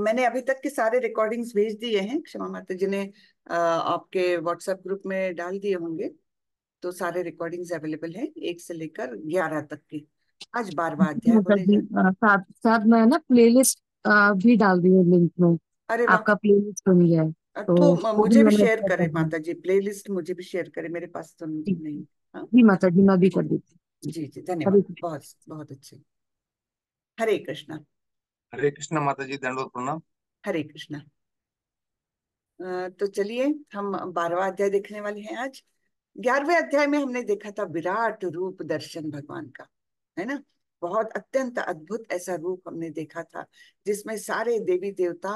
मैंने अभी तक के सारे रिकॉर्डिंग्स भेज दिए हैं क्षमा माता जी ने आपके व्हाट्सएप ग्रुप में डाल दिए होंगे तो सारे रिकॉर्डिंग्स अवेलेबल हैं एक से लेकर ग्यारह तक के आज बार बार साथ साथ में ना प्लेलिस्ट भी डाल दी है लिंक में अरे आपका प्लेलिस्ट बन गया है तो, तो मुझे भी शेयर करें माता जी लिस्ट मुझे भी शेयर करें मेरे पास तो नहीं हाँ। माता जी मैं भी कर देती जी जी धन्यवाद बहुत बहुत अच्छे हरे कृष्णा हरे कृष्ण माता जी दंडोत प्रणाम हरे कृष्णा तो चलिए हम बारहवा अध्याय देखने वाले हैं आज ग्यारहवें अध्याय में हमने देखा था विराट रूप दर्शन भगवान का है ना बहुत अत्यंत अद्भुत ऐसा रूप हमने देखा था जिसमें सारे देवी देवता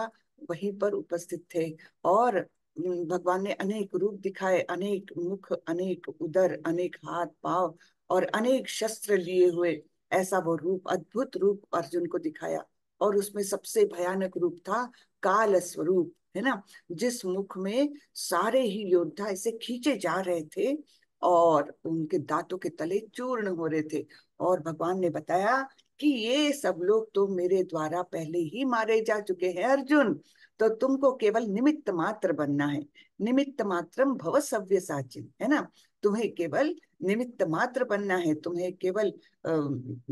वहीं पर उपस्थित थे और भगवान ने अनेक रूप दिखाए अनेक मुख अनेक उदर अनेक हाथ पाव और अनेक शस्त्र लिए हुए ऐसा वो रूप अद्भुत रूप अर्जुन को दिखाया और उसमें सबसे भयानक रूप था काल स्वरूप है ना जिस मुख में सारे ही योद्धा ऐसे खींचे जा रहे थे और उनके दांतों के तले चूर्ण हो रहे थे और भगवान ने बताया कि ये सब लोग तो मेरे द्वारा पहले ही मारे जा चुके हैं अर्जुन तो तुमको केवल निमित्त मात्र बनना है निमित्त मात्रम भव सव्य साचिन है ना तुम्हें केवल निमित्त मात्र बनना है तुम्हें केवल आ,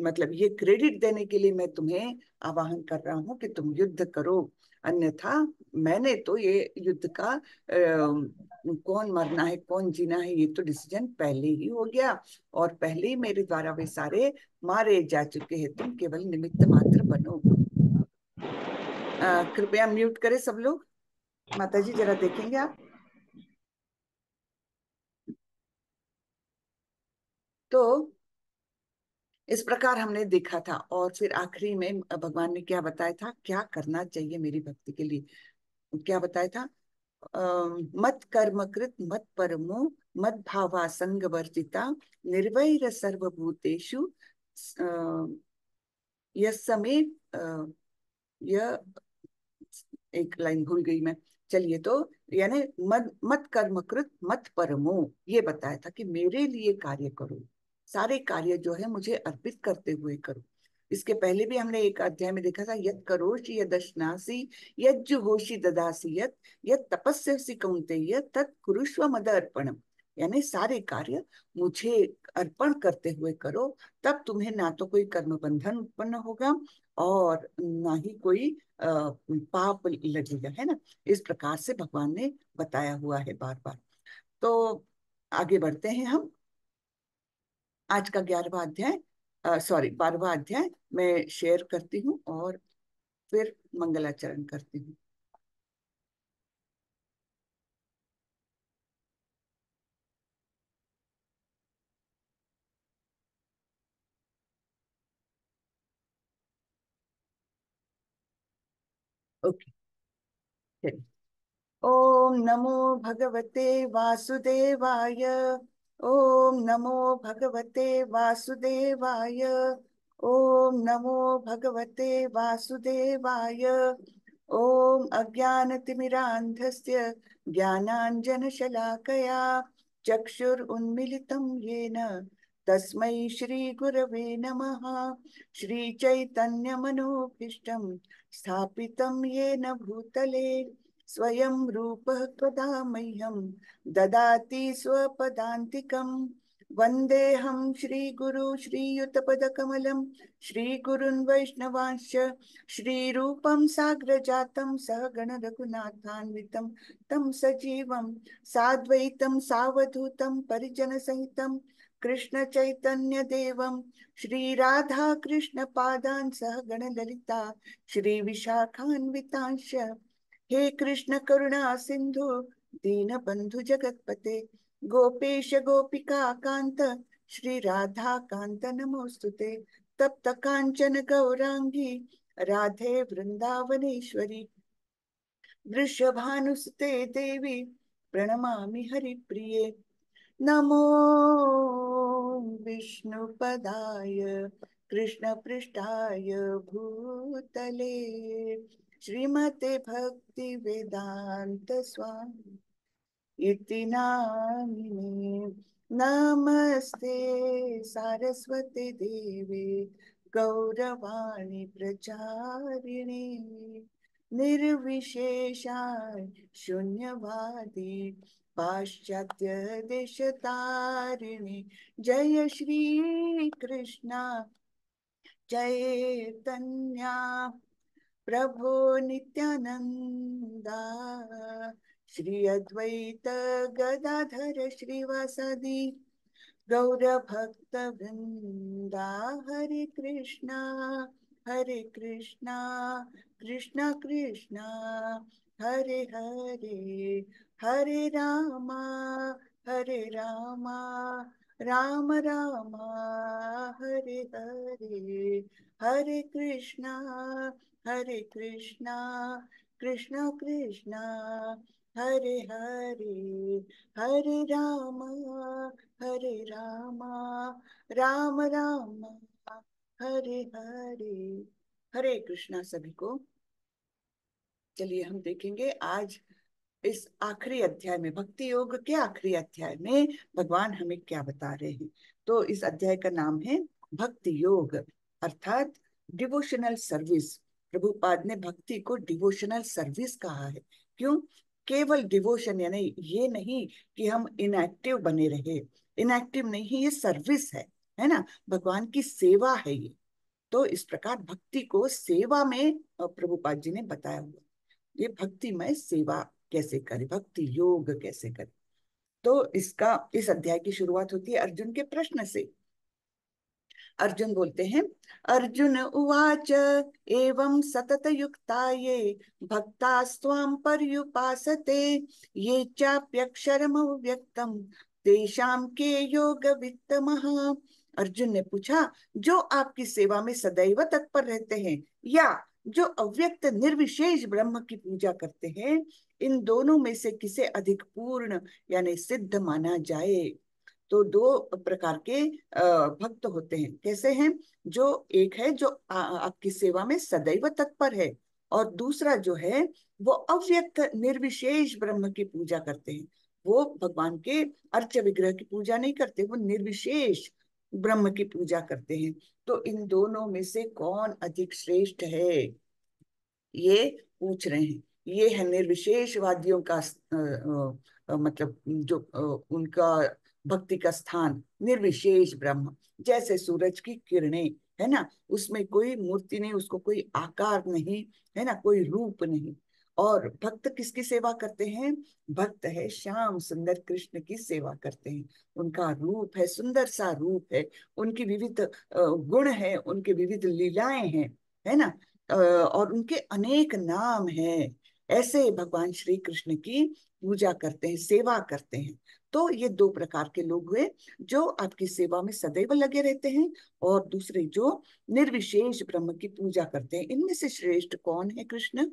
मतलब ये क्रेडिट देने के लिए मैं तुम्हें आवाहन कर रहा हूँ कि तुम युद्ध करो अन्यथा मैंने तो ये युद्ध का आ, कौन मरना है कौन जीना है ये तो डिसीजन पहले ही हो गया और पहले ही मेरे द्वारा वे सारे मारे जा चुके हैं तुम केवल निमित्त मात्र बनो कृपया म्यूट करें सब लोग माता जी जरा देखेंगे आप तो इस प्रकार हमने देखा था और फिर आखिरी में भगवान ने क्या बताया था क्या करना चाहिए मेरी भक्ति के लिए क्या बताया था मत कर्मकृत मत परमो मत भावा संग वर्जिता निर्वैर सर्वभूतेशु यह समय यह एक लाइन भूल गई मैं चलिए तो यानी मत मत कर्मकृत मत परमो ये बताया था कि मेरे लिए कार्य करो सारे कार्य जो है मुझे अर्पित करते हुए करो इसके पहले भी हमने एक अध्याय में देखा था यद करोषि यदनासी यज्ज होषि ददासी यत यद तपस्यसि कौनते तत् कुरुष्व मद अर्पणम यानी सारे कार्य मुझे अर्पण करते हुए करो तब तुम्हें ना तो कोई कर्म बंधन उत्पन्न होगा और ना ही कोई पाप लगेगा है ना इस प्रकार से भगवान ने बताया हुआ है बार बार तो आगे बढ़ते हैं हम आज का ग्यारहवा अध्याय सॉरी बारहवा अध्याय मैं शेयर करती हूँ और फिर मंगलाचरण करती हूँ ओके okay. ओम नमो भगवते वासुदेवाय ओम नमो भगवते वासुदेवाय ओम नमो भगवते वासुदेवाय ज्ञानांजन शलाकया चक्षुर चक्षुरुन्मिलितं येन तस्मै गुरवे नमः श्रीचैतन्यमनोभीष्टं स्थापितं येन भूतले स्वयं रूप रूपः त्वदामह्यं ददाति सह गण श्रीगुरु तम सजीव वैष्णवांश्च श्रीरूपं साग्रजातं सहित कृष्ण चैतन्य साद्वैतं श्री राधा कृष्ण पादान सह श्री श्रीविशाखान्वितांश्च हे कृष्ण करुणा सिंधु दीन बंधु जगतपते गोपेश गोपिका कांत श्री राधा कांत नमोस्तुते तप्त कांचन गौरांगी राधे वृंदावनेश्वरी वृषभानुसुते देवी हरि प्रिय नमो कृष्ण पृष्ठाय भूतले श्रीमते भक्ति वेदांत स्वामी इति नामिने नमस्ते सारस्वती देवी गौरवाणी प्रचारिणी निर्विशेषा शून्यवादी पाश्चात्य देशतारिणी जय श्री कृष्णा चैतन्या प्रभो नित्यानन्दा श्री अद्वैत गदाधर श्रीवासदि गौरभक्तवृन्दा हरे कृष्णा हरे कृष्णा कृष्णा कृष्णा हरे हरे हरे रामा हरे रामा राम रामा हरे हरे हरे कृष्णा हरे कृष्णा कृष्ण कृष्णा हरे हरे हरे राम हरे राम राम राम हरे हरे हरे कृष्णा सभी को चलिए हम देखेंगे आज इस आखिरी अध्याय में भक्ति योग के आखिरी अध्याय में भगवान हमें क्या बता रहे हैं तो इस अध्याय का नाम है भक्ति योग अर्थात डिवोशनल सर्विस प्रभुपाद ने भक्ति को डिवोशनल सर्विस कहा है क्यों केवल डिवोशन यानी ये नहीं कि हम इनएक्टिव बने रहे इनएक्टिव नहीं ये सर्विस है है ना भगवान की सेवा है ये तो इस प्रकार भक्ति को सेवा में प्रभुपाद जी ने बताया हुआ ये भक्ति में सेवा कैसे करे भक्ति योग कैसे करे तो इसका इस अध्याय की शुरुआत होती है अर्जुन के प्रश्न से अर्जुन बोलते हैं अर्जुन उवाच एवं सतत युक्ता ये भक्ता स्वाम पर्युपासते ये चाप्यक्षरम व्यक्तम तेषाम के योग वित्तम अर्जुन ने पूछा जो आपकी सेवा में सदैव तत्पर रहते हैं या जो अव्यक्त निर्विशेष ब्रह्म की पूजा करते हैं इन दोनों में से किसे अधिक पूर्ण यानी सिद्ध माना जाए तो दो प्रकार के भक्त होते हैं कैसे हैं जो एक है जो आपकी सेवा में सदैव तत्पर है और दूसरा जो है वो अव्यक्त निर्विशेष ब्रह्म की पूजा करते हैं वो भगवान के अर्च विग्रह की पूजा नहीं करते वो निर्विशेष ब्रह्म की पूजा करते हैं तो इन दोनों में से कौन अधिक श्रेष्ठ है ये पूछ रहे हैं ये है निर्विशेषवादियों का आ, आ, मतलब जो आ, उनका भक्ति का स्थान निर्विशेष ब्रह्म जैसे सूरज की किरणें है ना उसमें कोई मूर्ति नहीं उसको कोई आकार नहीं है ना कोई रूप नहीं और भक्त किसकी सेवा करते हैं भक्त है श्याम सुंदर कृष्ण की सेवा करते हैं उनका रूप है सुंदर सा रूप है उनकी विविध गुण है उनके विविध लीलाएं हैं है ना और उनके अनेक नाम हैं ऐसे भगवान श्री कृष्ण की पूजा करते हैं सेवा करते हैं तो ये दो प्रकार के लोग हुए जो आपकी सेवा में सदैव लगे रहते हैं और दूसरे जो निर्विशेष ब्रह्म की पूजा करते हैं इनमें से श्रेष्ठ कौन है कृष्ण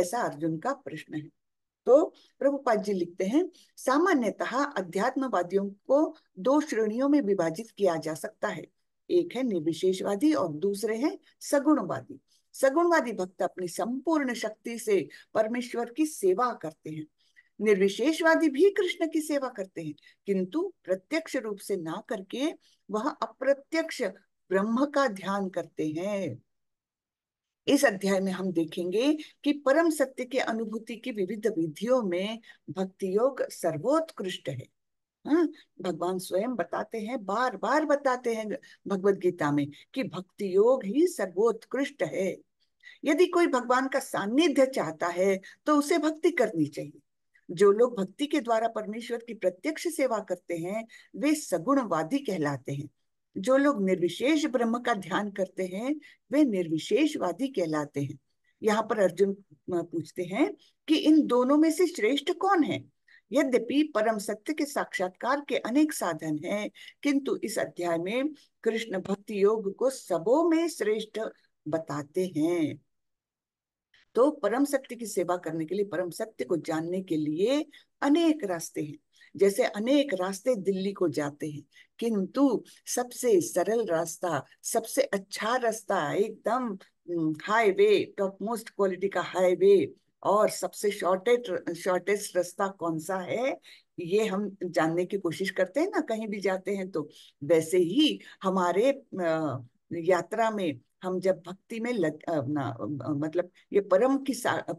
ऐसा अर्जुन का प्रश्न है तो प्रभुपाद जी लिखते हैं सामान्यतः अध्यात्मवादियों को दो श्रेणियों में विभाजित किया जा सकता है एक है निर्विशेषवादी और दूसरे हैं सगुणवादी सगुणवादी भक्त अपनी संपूर्ण शक्ति से परमेश्वर की सेवा करते हैं निर्विशेषवादी भी कृष्ण की सेवा करते हैं किंतु प्रत्यक्ष रूप से ना करके वह अप्रत्यक्ष ब्रह्म का ध्यान करते हैं इस अध्याय में हम देखेंगे कि परम सत्य के अनुभूति की विविध विधियों में भक्ति योग सर्वोत्कृष्ट है हाँ, भगवान स्वयं बताते हैं बार बार बताते हैं भगवत गीता में कि भक्ति योग ही सर्वोत्कृष्ट है यदि कोई भगवान का सानिध्य चाहता है तो उसे भक्ति करनी चाहिए जो लोग भक्ति के द्वारा परमेश्वर की प्रत्यक्ष सेवा करते हैं वे सगुणवादी कहलाते हैं जो लोग निर्विशेष ब्रह्म का ध्यान करते हैं वे निर्विशेषवादी कहलाते हैं यहाँ पर अर्जुन पूछते हैं कि इन दोनों में से श्रेष्ठ कौन है यद्यपि परम सत्य के साक्षात्कार के अनेक साधन हैं किंतु इस अध्याय में कृष्ण भक्ति योग को सबों में श्रेष्ठ बताते हैं तो परम सत्य की सेवा करने के लिए परम सत्य को जानने के लिए अनेक रास्ते हैं जैसे अनेक रास्ते दिल्ली को जाते हैं किंतु सबसे सरल रास्ता सबसे अच्छा रास्ता एकदम हाईवे टॉप मोस्ट क्वालिटी का हाईवे और सबसे शॉर्टेस्ट शॉर्टेस्ट रास्ता कौन सा है ये हम जानने की कोशिश करते हैं ना कहीं भी जाते हैं तो वैसे ही हमारे यात्रा में हम जब भक्ति में लग अपना मतलब ये परम की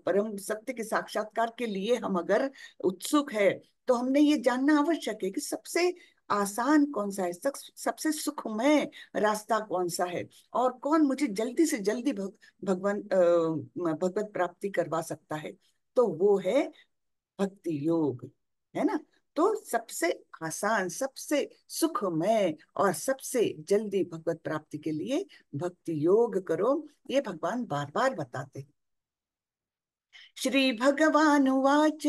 परम सत्य के साक्षात्कार के लिए हम अगर उत्सुक है तो हमने ये जानना आवश्यक है कि सबसे आसान कौन सा है सबसे सुखमय रास्ता कौन सा है और कौन मुझे जल्दी से जल्दी भग, भगवान भगवत प्राप्ति करवा सकता है तो वो है भक्ति योग है ना तो सबसे आसान सबसे सुखमय और सबसे जल्दी भगवत प्राप्ति के लिए भक्ति योग करो ये भगवान बार बार बताते हैं श्री भगवान वाच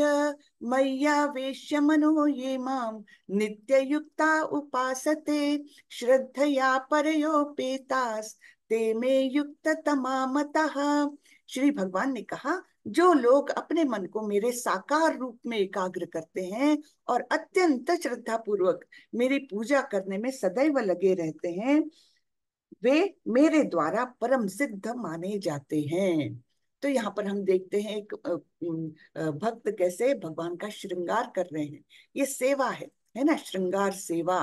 मैया वेश्य मनो ये माम नित्य युक्ता उपासते श्रद्धया परयोपेतास ते मे युक्त तमामतः श्री भगवान ने कहा जो लोग अपने मन को मेरे साकार रूप में एकाग्र करते हैं और अत्यंत श्रद्धा पूर्वक मेरी पूजा करने में सदैव लगे रहते हैं वे मेरे द्वारा परम सिद्ध माने जाते हैं तो यहाँ पर हम देखते हैं एक भक्त कैसे भगवान का श्रृंगार कर रहे हैं ये सेवा है है ना श्रृंगार सेवा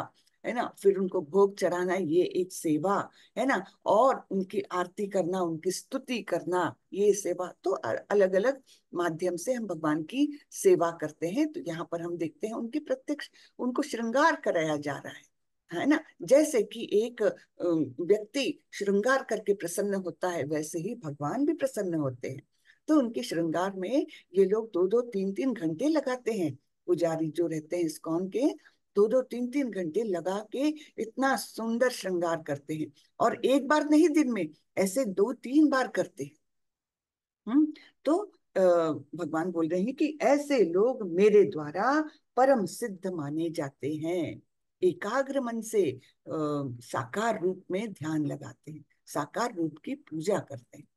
है ना फिर उनको भोग चढ़ाना ये एक सेवा है ना और उनकी आरती करना उनकी स्तुति करना ये सेवा तो अलग अलग माध्यम से हम भगवान की सेवा करते हैं तो यहाँ पर हम देखते हैं उनकी प्रत्यक्ष उनको श्रृंगार कराया जा रहा है है ना जैसे कि एक व्यक्ति श्रृंगार करके प्रसन्न होता है वैसे ही भगवान भी प्रसन्न होते हैं तो उनके श्रृंगार में ये लोग दो दो तीन तीन घंटे लगाते हैं पुजारी जो रहते हैं कौन के दो दो तीन तीन घंटे लगा के इतना सुंदर श्रृंगार करते हैं और एक बार नहीं दिन में ऐसे दो तीन बार करते हैं हम्म तो भगवान बोल रहे हैं कि ऐसे लोग मेरे द्वारा परम सिद्ध माने जाते हैं एकाग्र मन से साकार रूप में ध्यान लगाते हैं साकार रूप की पूजा करते हैं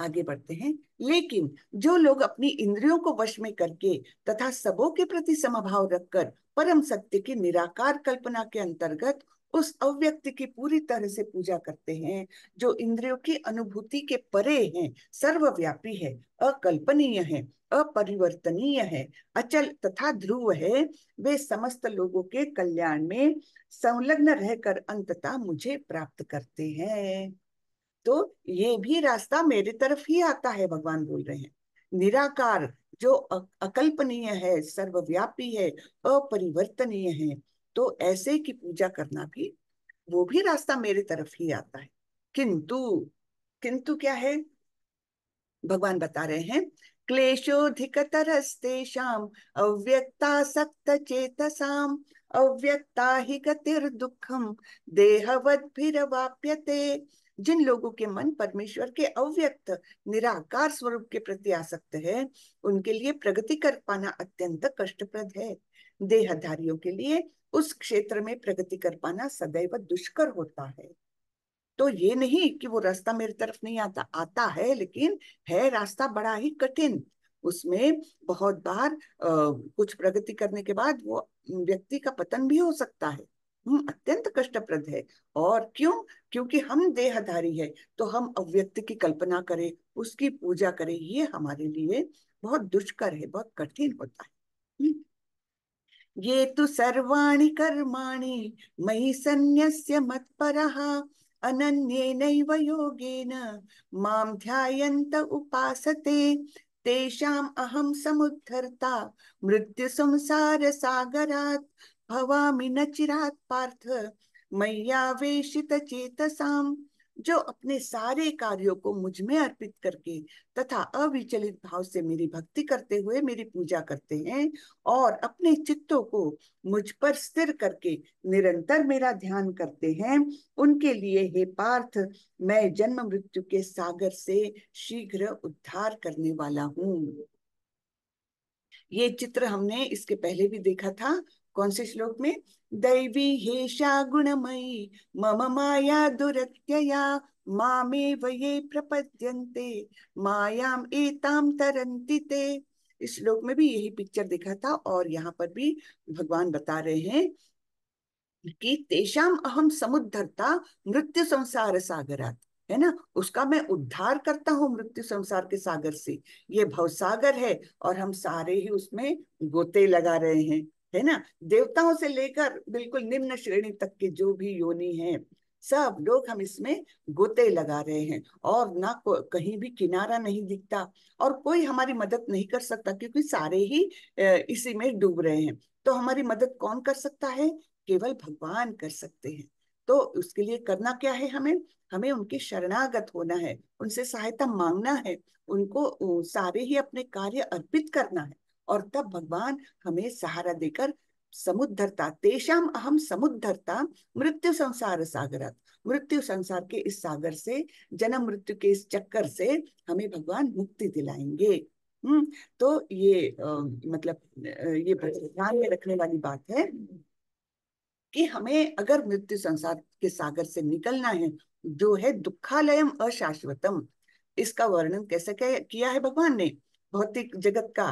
आगे बढ़ते हैं लेकिन जो लोग अपनी इंद्रियों को वश में करके तथा सबों के प्रति समभाव रखकर परम सत्य की निराकार कल्पना के अंतर्गत उस अव्यक्ति की पूरी तरह से पूजा करते हैं जो इंद्रियों की अनुभूति के परे हैं सर्वव्यापी है अकल्पनीय है अपरिवर्तनीय है अचल तथा ध्रुव है वे समस्त लोगों के कल्याण में संलग्न रहकर अंततः मुझे प्राप्त करते हैं तो ये भी रास्ता मेरी तरफ ही आता है भगवान बोल रहे हैं निराकार जो अकल्पनीय है सर्वव्यापी है अपरिवर्तनीय है तो ऐसे की पूजा करना भी वो भी रास्ता मेरे तरफ ही आता है किंतु किंतु क्या है भगवान बता रहे हैं अव्यक्ता क्लेशोधिकतरस्तेषाम् अव्यक्तासक्तचेतसाम् अव्यक्ता ही हि गतिर्दुःखम् वाप्यते जिन लोगों के मन परमेश्वर के अव्यक्त निराकार स्वरूप के प्रति आसक्त है उनके लिए प्रगति कर पाना अत्यंत कष्टप्रद है देहधारियों के लिए उस क्षेत्र में प्रगति कर पाना सदैव दुष्कर होता है तो ये नहीं कि वो रास्ता मेरी तरफ नहीं आता आता है लेकिन है रास्ता बड़ा ही कठिन उसमें बहुत बार आ, कुछ प्रगति करने के बाद वो व्यक्ति का पतन भी हो सकता है हम अत्यंत कष्टप्रद है और क्यों क्योंकि हम देहधारी है तो हम अव्यक्त की कल्पना करें उसकी पूजा करें ये हमारे लिए बहुत दुष्कर है बहुत कठिन होता है हम्म। ये तो सर्वाणी कर्माणि मही सन्यस्य मत्परः अनन्येनैव योगेन मां ध्यायन्त उपासते तेषाम् अहं समुद्धर्ता मृत्युसंसारसागरात् भवामि न चिरात पार्थ मय्यावेशित चेतसाम जो अपने सारे कार्यों को मुझ में अर्पित करके तथा अविचलित भाव से मेरी भक्ति करते हुए मेरी पूजा करते हैं और अपने चित्तों को मुझ पर स्थिर करके निरंतर मेरा ध्यान करते हैं उनके लिए हे पार्थ मैं जन्म मृत्यु के सागर से शीघ्र उद्धार करने वाला हूँ ये चित्र हमने इसके पहले भी देखा था कौन से श्लोक में दैवी हेषा गुणमयी मम माया दुरत्यया मामे वये प्रपद्यन्ते मायाम एताम तरंती ते इस श्लोक में भी यही पिक्चर देखा था और यहाँ पर भी भगवान बता रहे हैं कि तेषाम अहम समुद्धरता मृत्यु संसार सागरात है ना उसका मैं उद्धार करता हूँ मृत्यु संसार के सागर से ये भवसागर है और हम सारे ही उसमें गोते लगा रहे हैं है ना देवताओं से लेकर बिल्कुल निम्न श्रेणी तक के जो भी योनि है सब लोग हम इसमें गोते लगा रहे हैं और ना कहीं भी किनारा नहीं दिखता और कोई हमारी मदद नहीं कर सकता क्योंकि सारे ही इसी में डूब रहे हैं तो हमारी मदद कौन कर सकता है केवल भगवान कर सकते हैं तो उसके लिए करना क्या है हमें हमें उनकी शरणागत होना है उनसे सहायता मांगना है उनको सारे ही अपने कार्य अर्पित करना है और तब भगवान हमें सहारा देकर समुद्धरता तेषाम अहम समुद्धरता मृत्यु संसार सागर मृत्यु संसार के इस सागर से जन्म मृत्यु के इस चक्कर से हमें भगवान मुक्ति दिलाएंगे हम्म तो ये आ, मतलब ये ध्यान में रखने वाली बात है कि हमें अगर मृत्यु संसार के सागर से निकलना है जो है दुखालयम अशाश्वतम इसका वर्णन कैसे किया है भगवान ने भौतिक जगत का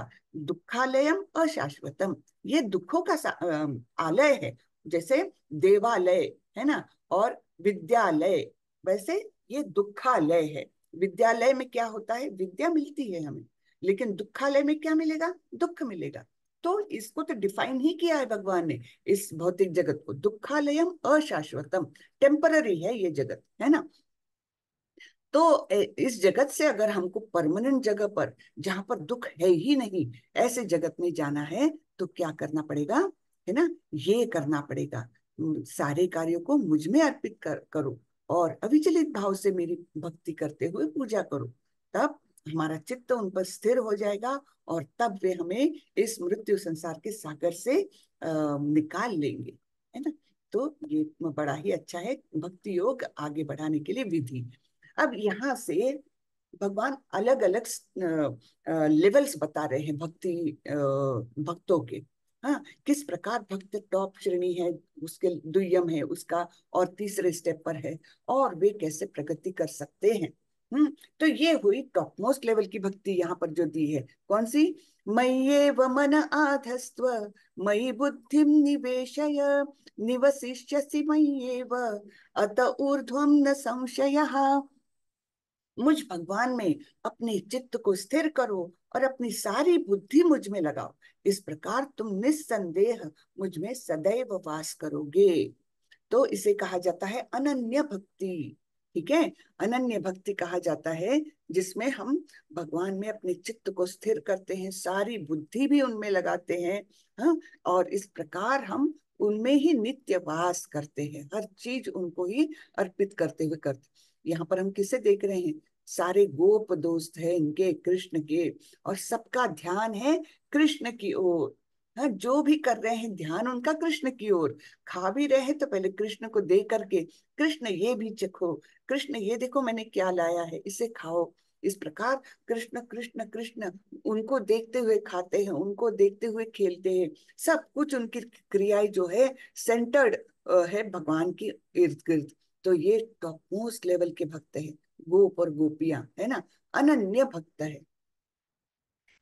दुखालयम अशाश्वतम ये दुखों का आलय है जैसे देवालय है ना और विद्यालय वैसे ये दुखालय है विद्यालय में क्या होता है विद्या मिलती है हमें लेकिन दुखालय में क्या मिलेगा दुख मिलेगा तो इसको तो डिफाइन ही किया है भगवान ने इस भौतिक जगत को दुखालयम अशाश्वतम टेम्पररी है ये जगत है ना तो इस जगत से अगर हमको परमानेंट जगह पर जहां पर दुख है ही नहीं ऐसे जगत में जाना है तो क्या करना पड़ेगा है ना ये करना पड़ेगा सारे कार्यों को मुझ में अर्पित कर, करो और अविचलित भाव से मेरी भक्ति करते हुए पूजा करो तब हमारा चित्त उन पर स्थिर हो जाएगा और तब वे हमें इस मृत्यु संसार के सागर से आ, निकाल लेंगे है ना तो ये बड़ा ही अच्छा है भक्ति योग आगे बढ़ाने के लिए विधि अब यहाँ से भगवान अलग अलग लेवल्स बता रहे हैं भक्ति भक्तों के हाँ किस प्रकार भक्त टॉप श्रेणी है उसके दुयम है उसका और तीसरे स्टेप पर है और वे कैसे प्रगति कर सकते हैं हम्म तो ये हुई टॉप मोस्ट लेवल की भक्ति यहाँ पर जो दी है कौन सी मये व मन आधस्व मई बुद्धि निवेशय निवशिष्यसि मय्येव अत ऊर्धम न संशय मुझ भगवान में अपने चित्त को स्थिर करो और अपनी सारी बुद्धि मुझ में लगाओ इस प्रकार तुम निस्संदेह मुझ में सदैव वास करोगे तो इसे कहा जाता है अनन्य भक्ति ठीक है अनन्य भक्ति कहा जाता है जिसमें हम भगवान में अपने चित्त को स्थिर करते हैं सारी बुद्धि भी उनमें लगाते हैं हा? और इस प्रकार हम उनमें ही नित्य वास करते हैं हर चीज उनको ही अर्पित करते हुए करते यहाँ पर हम किसे देख रहे हैं सारे गोप दोस्त हैं इनके कृष्ण के और सबका ध्यान है कृष्ण की ओर हाँ जो भी कर रहे हैं ध्यान उनका कृष्ण की ओर खा भी रहे हैं तो पहले कृष्ण को दे करके कृष्ण ये भी चखो कृष्ण ये देखो मैंने क्या लाया है इसे खाओ इस प्रकार कृष्ण कृष्ण कृष्ण उनको देखते हुए खाते हैं उनको देखते हुए खेलते हैं सब कुछ उनकी क्रियाएं जो है सेंटर्ड है भगवान की इर्द गिर्द तो ये टॉप मोस्ट लेवल के भक्त है गोप और गोपिया है ना अनन्य भक्त है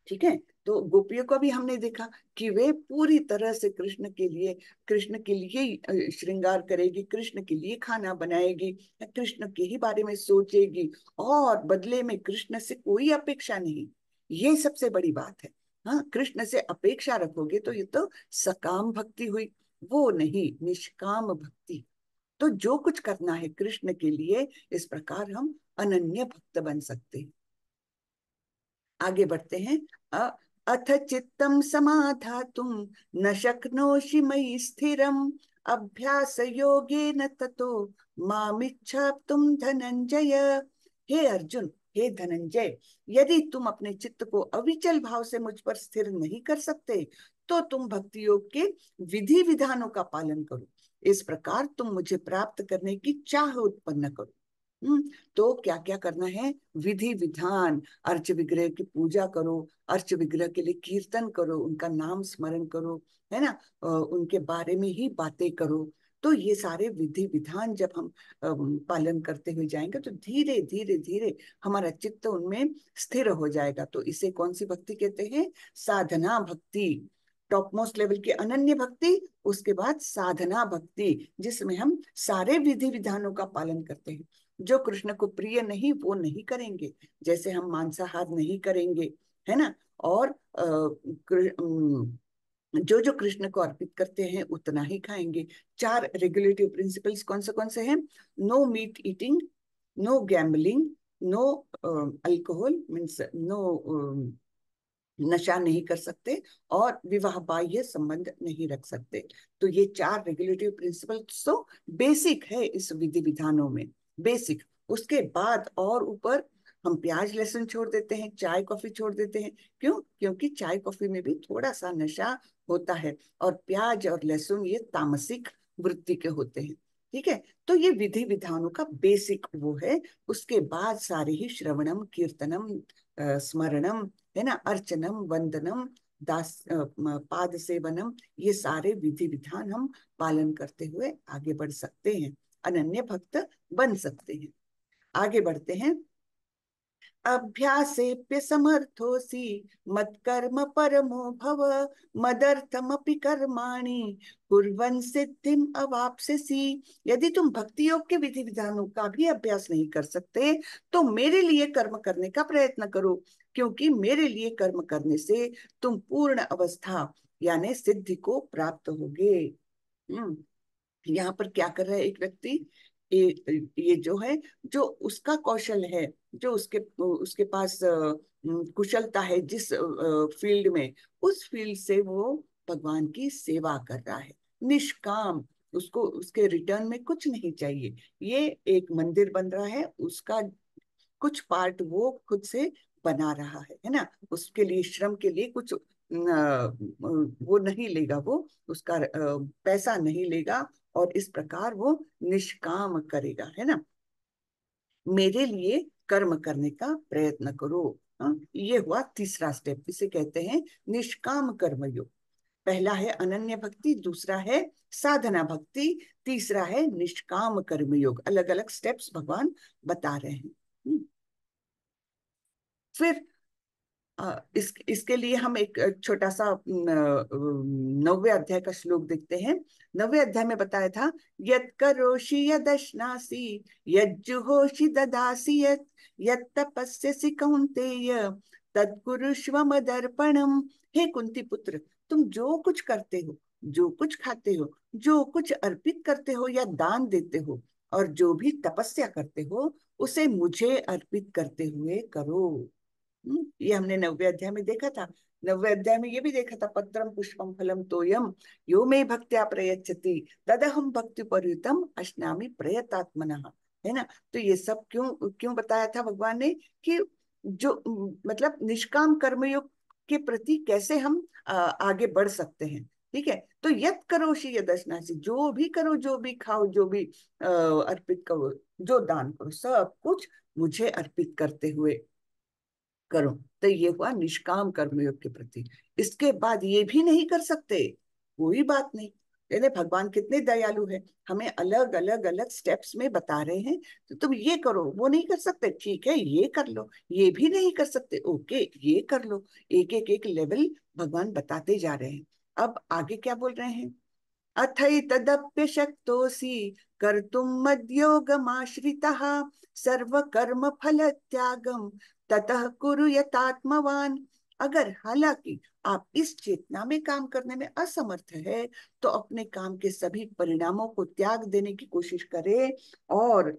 ठीक है तो गोपियों को भी हमने देखा कि वे पूरी तरह से कृष्ण के लिए कृष्ण के लिए श्रृंगार करेगी कृष्ण के लिए खाना बनाएगी कृष्ण के ही बारे में सोचेगी और बदले में कृष्ण से कोई अपेक्षा नहीं ये सबसे बड़ी बात है हाँ कृष्ण से अपेक्षा रखोगे तो ये तो सकाम भक्ति हुई वो नहीं निष्काम भक्ति तो जो कुछ करना है कृष्ण के लिए इस प्रकार हम अनन्य भक्त बन सकते हैं आगे बढ़ते हैं अथ चित्तम तुम न शक्नोषि मई स्थिर अभ्यास योगे न मामिच्छा तुम धनंजय हे अर्जुन हे धनंजय यदि तुम अपने चित्त को अविचल भाव से मुझ पर स्थिर नहीं कर सकते तो तुम भक्ति योग के विधि विधानों का पालन करो इस प्रकार तुम मुझे प्राप्त करने की चाह उत्पन्न करो हम्म, तो क्या क्या करना है विधि विधान अर्च विग्रह की पूजा करो अर्च विग्रह के लिए कीर्तन करो उनका नाम स्मरण करो है ना उनके बारे में ही बातें करो तो ये सारे विधि विधान जब हम पालन करते हुए जाएंगे तो धीरे धीरे धीरे हमारा चित्त उनमें स्थिर हो जाएगा तो इसे कौन सी भक्ति कहते हैं साधना भक्ति टॉप मोस्ट लेवल की अनन्य भक्ति उसके बाद साधना भक्ति जिसमें हम सारे विधि विधानों का पालन करते हैं जो कृष्ण को प्रिय नहीं वो नहीं करेंगे जैसे हम मांसाहार नहीं करेंगे है ना और जो जो कृष्ण को अर्पित करते हैं उतना ही खाएंगे चार रेगुलेटिव प्रिंसिपल्स कौन से कौन से हैं no meat eating no gambling no alcohol means no नशा नहीं कर सकते और विवाह बाह्य संबंध नहीं रख सकते तो ये चार रेगुलेटिव प्रिंसिपल तो बेसिक है इस विधि विधानों में बेसिक उसके बाद और ऊपर हम प्याज लहसुन छोड़ देते हैं चाय कॉफी छोड़ देते हैं क्यों क्योंकि चाय कॉफी में भी थोड़ा सा नशा होता है और प्याज और लहसुन ये तामसिक वृत्ति के होते हैं ठीक है तो ये विधि विधानों का बेसिक वो है उसके बाद सारे ही श्रवणम कीर्तनम स्मरणम है ना अर्चनम वंदनम दास पाद सेवनम ये सारे विधि विधान हम पालन करते हुए आगे बढ़ सकते हैं अनन्य भक्त बन सकते हैं आगे बढ़ते हैं अभ्यासेऽप्य समर्थोऽसि मत्कर्म परमो भव मदर्थमपि कर्माणि कुर्वन् सिद्धिम अवापसिसी यदि तुम भक्ति योग के विधि विधानों का भी अभ्यास नहीं कर सकते तो मेरे लिए कर्म करने का प्रयत्न करो क्योंकि मेरे लिए कर्म करने से तुम पूर्ण अवस्था यानी सिद्धि को प्राप्त होगे हम्म, यहाँ पर क्या कर रहा है एक व्यक्ति ये जो है जो उसका कौशल है जो उसके उसके पास कुशलता है जिस फील्ड में उस फील्ड से वो भगवान की सेवा कर रहा है निष्काम उसको उसके रिटर्न में कुछ नहीं चाहिए ये एक मंदिर बन रहा है उसका कुछ पार्ट वो खुद से बना रहा है है ना उसके लिए श्रम के लिए कुछ वो नहीं लेगा वो उसका पैसा नहीं लेगा और इस प्रकार वो निष्काम करेगा है ना मेरे लिए कर्म करने का प्रयत्न करो ये हुआ तीसरा स्टेप इसे कहते हैं निष्काम कर्मयोग पहला है अनन्य भक्ति दूसरा है साधना भक्ति तीसरा है निष्काम कर्म योग अलग अलग स्टेप्स भगवान बता रहे हैं हम्म। फिर इस इसके लिए हम एक छोटा सा नव्य अध्याय का श्लोक देखते हैं नव्य अध्याय में बताया था यत करोषि यदश्नासी यज्जुहोषि ददासी यत यत तपस्यसि तत्कुरुष्व मदर्पणम हे कुंती पुत्र तुम जो कुछ करते हो जो कुछ खाते हो जो कुछ अर्पित करते हो या दान देते हो और जो भी तपस्या करते हो उसे मुझे अर्पित करते हुए करो हम्म, ये हमने नव्य अध्याय में देखा था नव्य अध्याय में ये भी देखा था पत्रम पुष्पम फलम तोयम यो मे भक्त्या प्रयचती तदहम भक्ति परयुतम अश्नामी प्रयतात्मन है ना तो ये सब क्यों क्यों बताया था भगवान ने कि जो मतलब निष्काम कर्मयोग के प्रति कैसे हम आ, आगे बढ़ सकते हैं ठीक है तो यत करोशी यदनाशी जो भी करो जो भी खाओ जो भी अर्पित करो जो दान करो सब कुछ मुझे अर्पित करते हुए करो तो ये हुआ निष्काम कर्मयोग के प्रति इसके बाद ये भी नहीं कर सकते कोई बात नहीं यानी भगवान कितने दयालु है हमें अलग अलग अलग स्टेप्स में बता रहे हैं तो तुम ये करो वो नहीं कर सकते ठीक है ये कर लो ये भी नहीं कर सकते ओके ये कर लो एक एक एक लेवल भगवान बताते जा रहे हैं अब आगे क्या बोल रहे हैं अथई तदप्य शक्तोसी कर्तुम आश्रिता सर्व कर्म फल त्यागम ततः कुरु यथात्मवान अगर हालांकि आप इस चेतना में काम करने में असमर्थ है तो अपने काम के सभी परिणामों को त्याग देने की कोशिश करें और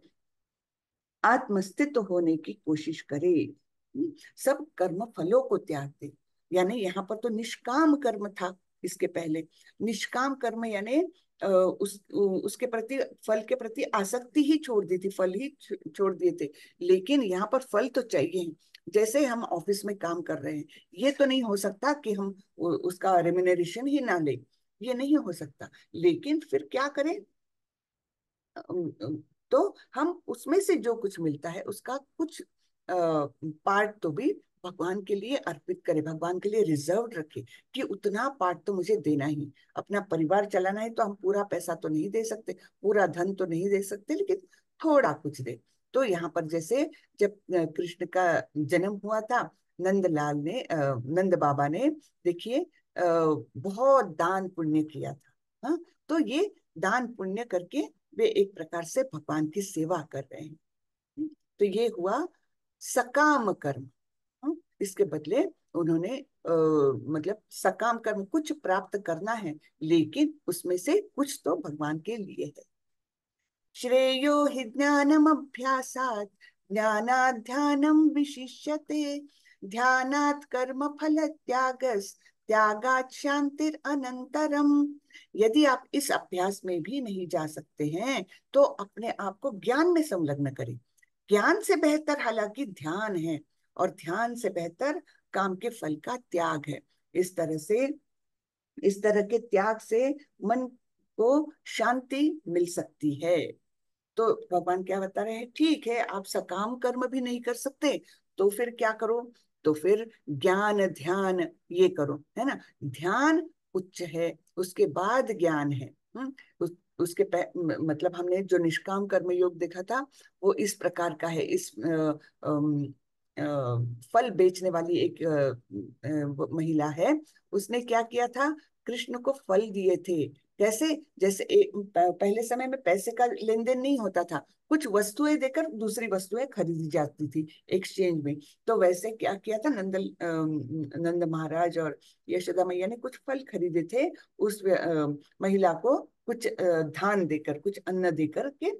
आत्मस्तित्व होने की कोशिश करें हम्म, सब कर्म फलों को त्याग दे यानी यहाँ पर तो निष्काम कर्म था इसके पहले निष्काम कर्म यानी उस उसके प्रति फल के प्रति आसक्ति ही छोड़ दी थी फल ही छोड़ दिए थे लेकिन यहाँ पर फल तो चाहिए जैसे हम ऑफिस में काम कर रहे हैं ये तो नहीं हो सकता कि हम उसका रेमिनेशन ही ना ले ये नहीं हो सकता लेकिन फिर क्या करें तो हम उसमें से जो कुछ मिलता है उसका कुछ पार्ट तो भी भगवान के लिए अर्पित करे भगवान के लिए रिजर्व रखे कि उतना पार्ट तो मुझे देना ही अपना परिवार चलाना है तो हम पूरा पैसा तो नहीं दे सकते पूरा धन तो नहीं दे सकते लेकिन थोड़ा कुछ दे तो यहाँ पर जैसे जब कृष्ण का जन्म हुआ था नंदलाल ने नंद बाबा ने देखिए बहुत दान पुण्य किया था हाँ तो ये दान पुण्य करके वे एक प्रकार से भगवान की सेवा कर रहे हैं तो ये हुआ सकाम कर्म इसके बदले उन्होंने आ, मतलब सकाम कर्म कुछ प्राप्त करना है लेकिन उसमें से कुछ तो भगवान के लिए है श्रेयो हि ज्ञानम अभ्यासात ज्ञानाध्यानम विशिष्यते ध्यानात् कर्म फल त्यागस त्यागात शांतिर अनंतरम यदि आप इस अभ्यास में भी नहीं जा सकते हैं तो अपने आप को ज्ञान में संलग्न करें ज्ञान से बेहतर हालांकि ध्यान है और ध्यान से बेहतर काम के फल का त्याग है इस तरह से इस तरह के त्याग से मन को शांति मिल सकती है तो भगवान क्या बता रहे हैं ठीक है आप सकाम कर्म भी नहीं कर सकते तो फिर क्या करो तो फिर ज्ञान ध्यान ये करो है ना ध्यान उच्च है उसके बाद ज्ञान है हम्म, उस, उसके मतलब हमने जो निष्काम कर्म योग देखा था वो इस प्रकार का है इस आ, आ, फल बेचने वाली एक महिला है उसने क्या किया था कृष्ण को फल दिए थे कैसे जैसे पहले समय में पैसे का लेन देन नहीं होता था कुछ वस्तुएं देकर दूसरी वस्तुएं खरीदी जाती थी एक्सचेंज में तो वैसे क्या किया था नंद नंद महाराज और यशोदा मैया ने कुछ फल खरीदे थे उस महिला को कुछ धान देकर कुछ अन्न देकर के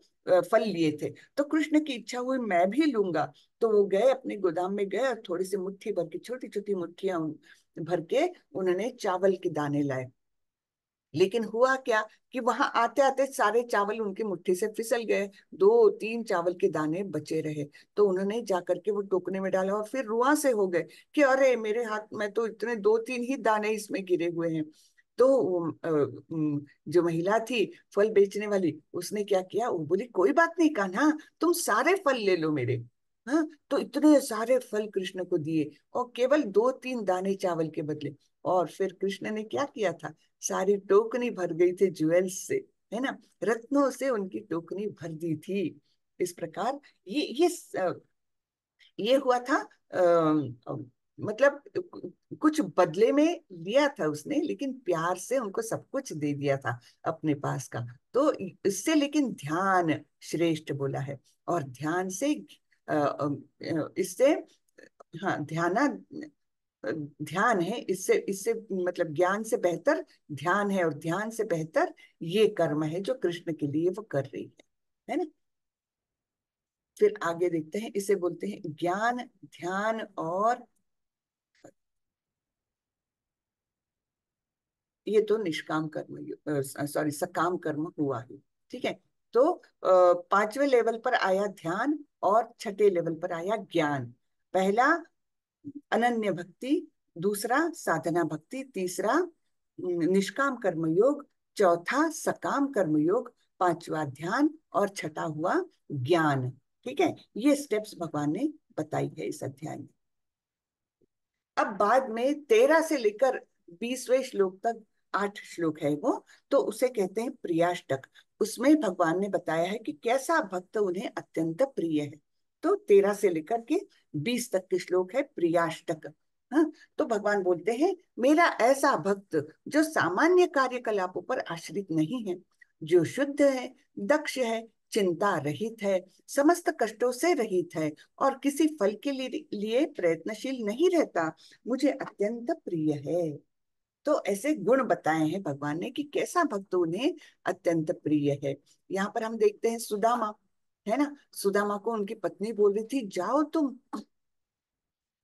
फल लिए थे तो कृष्ण की इच्छा हुई मैं भी लूंगा तो वो गए अपने गोदाम में गए और थोड़ी सी मुट्ठी भर के छोटी छोटी मुठ्ठिया भर के उन्होंने चावल के दाने लाए लेकिन हुआ क्या कि वहां आते आते सारे चावल उनकी मुट्ठी से फिसल गए दो तीन चावल के दाने बचे रहे तो उन्होंने जाकर के वो टोकने में डाला और फिर रुआ से हो गए कि अरे मेरे हाथ में तो इतने दो तीन ही दाने इसमें गिरे हुए हैं तो जो महिला थी फल बेचने वाली उसने क्या किया वो बोली कोई बात नहीं कान्हा तुम सारे फल ले लो मेरे हाँ तो इतने सारे फल कृष्ण को दिए और केवल दो तीन दाने चावल के बदले और फिर कृष्ण ने क्या किया था सारी टोकनी भर गई थी ज्वेल्स से है ना रत्नों से उनकी टोकनी भर दी थी इस प्रकार ये ये ये हुआ था मतलब कुछ बदले में लिया था उसने लेकिन प्यार से उनको सब कुछ दे दिया था अपने पास का तो इससे लेकिन ध्यान श्रेष्ठ बोला है और ध्यान से इससे हाँ ध्यान ध्यान है इससे इससे मतलब ज्ञान से बेहतर ध्यान है और ध्यान से बेहतर ये कर्म है जो कृष्ण के लिए वो कर रही है है ना फिर आगे देखते हैं इसे बोलते हैं ज्ञान ध्यान और ये तो निष्काम कर्म सॉरी सकाम कर्म हुआ ही ठीक है तो पांचवे लेवल पर आया ध्यान और छठे लेवल पर आया ज्ञान पहला अनन्य भक्ति दूसरा साधना भक्ति तीसरा निष्काम कर्म योग चौथा सकाम कर्मयोग पांचवा ध्यान और छठा हुआ ज्ञान ठीक है ये स्टेप्स भगवान ने बताई है इस अध्याय में अब बाद में तेरह से लेकर बीसवे श्लोक तक आठ श्लोक है वो तो उसे कहते हैं प्रियाष्टक उसमें भगवान ने बताया है कि कैसा भक्त उन्हें अत्यंत प्रिय है तो तेरह से लेकर के बीस तक के श्लोक है प्रियाष्टक हाँ, तो भगवान बोलते हैं मेरा ऐसा भक्त जो सामान्य कार्यकलापों पर आश्रित नहीं है जो शुद्ध है दक्ष है चिंता रहित है समस्त कष्टों से रहित है और किसी फल के लिए प्रयत्नशील नहीं रहता मुझे अत्यंत प्रिय है तो ऐसे गुण बताए हैं भगवान ने कि कैसा भक्त उन्हें अत्यंत प्रिय है यहाँ पर हम देखते हैं सुदामा है ना सुदामा को उनकी पत्नी बोल रही थी जाओ तुम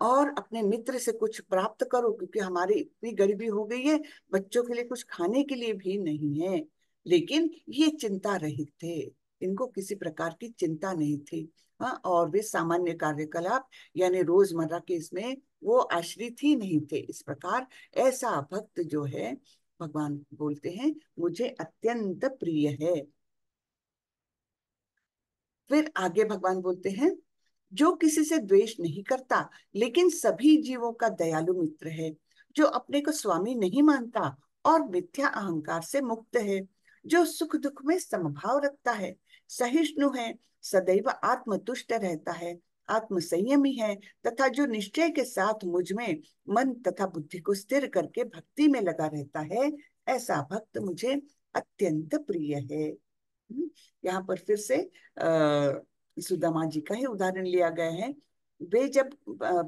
और अपने मित्र से कुछ प्राप्त करो क्योंकि हमारी इतनी गरीबी हो गई है बच्चों के लिए कुछ खाने के लिए भी नहीं है लेकिन ये चिंता रहित थे इनको किसी प्रकार की चिंता नहीं थी हाँ और वे सामान्य कार्यकलाप यानी रोजमर्रा के इसमें वो आश्रित ही नहीं थे इस प्रकार ऐसा भक्त जो है भगवान बोलते हैं मुझे अत्यंत प्रिय है फिर आगे भगवान बोलते हैं जो किसी से द्वेष नहीं करता लेकिन सभी जीवों का दयालु मित्र है जो अपने को स्वामी नहीं मानता और मिथ्या अहंकार से मुक्त है जो सुख दुख में समभाव रखता है सहिष्णु है सदैव आत्मतुष्ट रहता है आत्म संयमी है तथा जो निश्चय के साथ मुझ में मन तथा बुद्धि को स्थिर करके भक्ति में लगा रहता है ऐसा भक्त मुझे अत्यंत प्रिय है हम्म, यहाँ पर फिर से अः सुदामा जी का ही उदाहरण लिया गया है वे जब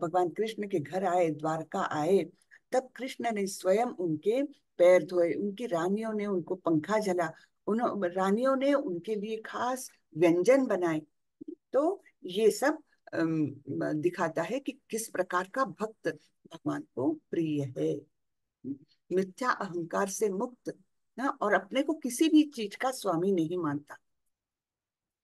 भगवान कृष्ण के घर आए द्वारका आए तब कृष्ण ने स्वयं उनके पैर धोए उनकी रानियों ने उनको पंखा जला उन रानियों ने उनके लिए खास व्यंजन बनाए तो ये सब दिखाता है कि किस प्रकार का भक्त भगवान को प्रिय है मिथ्या अहंकार से मुक्त ना और अपने को किसी भी चीज का स्वामी नहीं मानता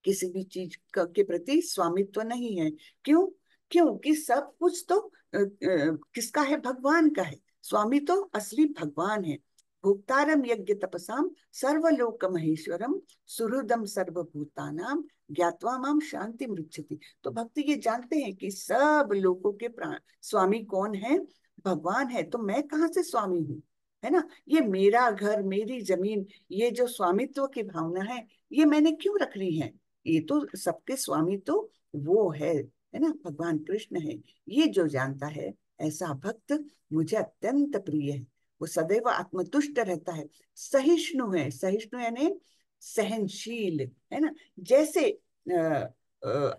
किसी भी चीज के प्रति स्वामित्व तो नहीं है क्यों क्योंकि सब कुछ तो किसका है भगवान का है स्वामी तो असली भगवान है भुक्तारम यज्ञ तपसा सर्वलोक महेश्वरम सुहृदम सर्वभूतानाम ज्ञातवा माम शांति मृक्षति तो भक्ति ये जानते हैं कि सब लोगों के प्राण स्वामी कौन है भगवान है तो मैं कहाँ से स्वामी हूँ है ना ये मेरा घर मेरी जमीन ये जो स्वामित्व की भावना है ये मैंने क्यों रखनी है ये तो सबके स्वामी तो वो है है ना भगवान कृष्ण है ये जो जानता है ऐसा भक्त मुझे अत्यंत प्रिय है वो सदैव आत्मतुष्ट रहता है सहिष्णु है सहिष्णु यानी सहनशील है ना जैसे आ,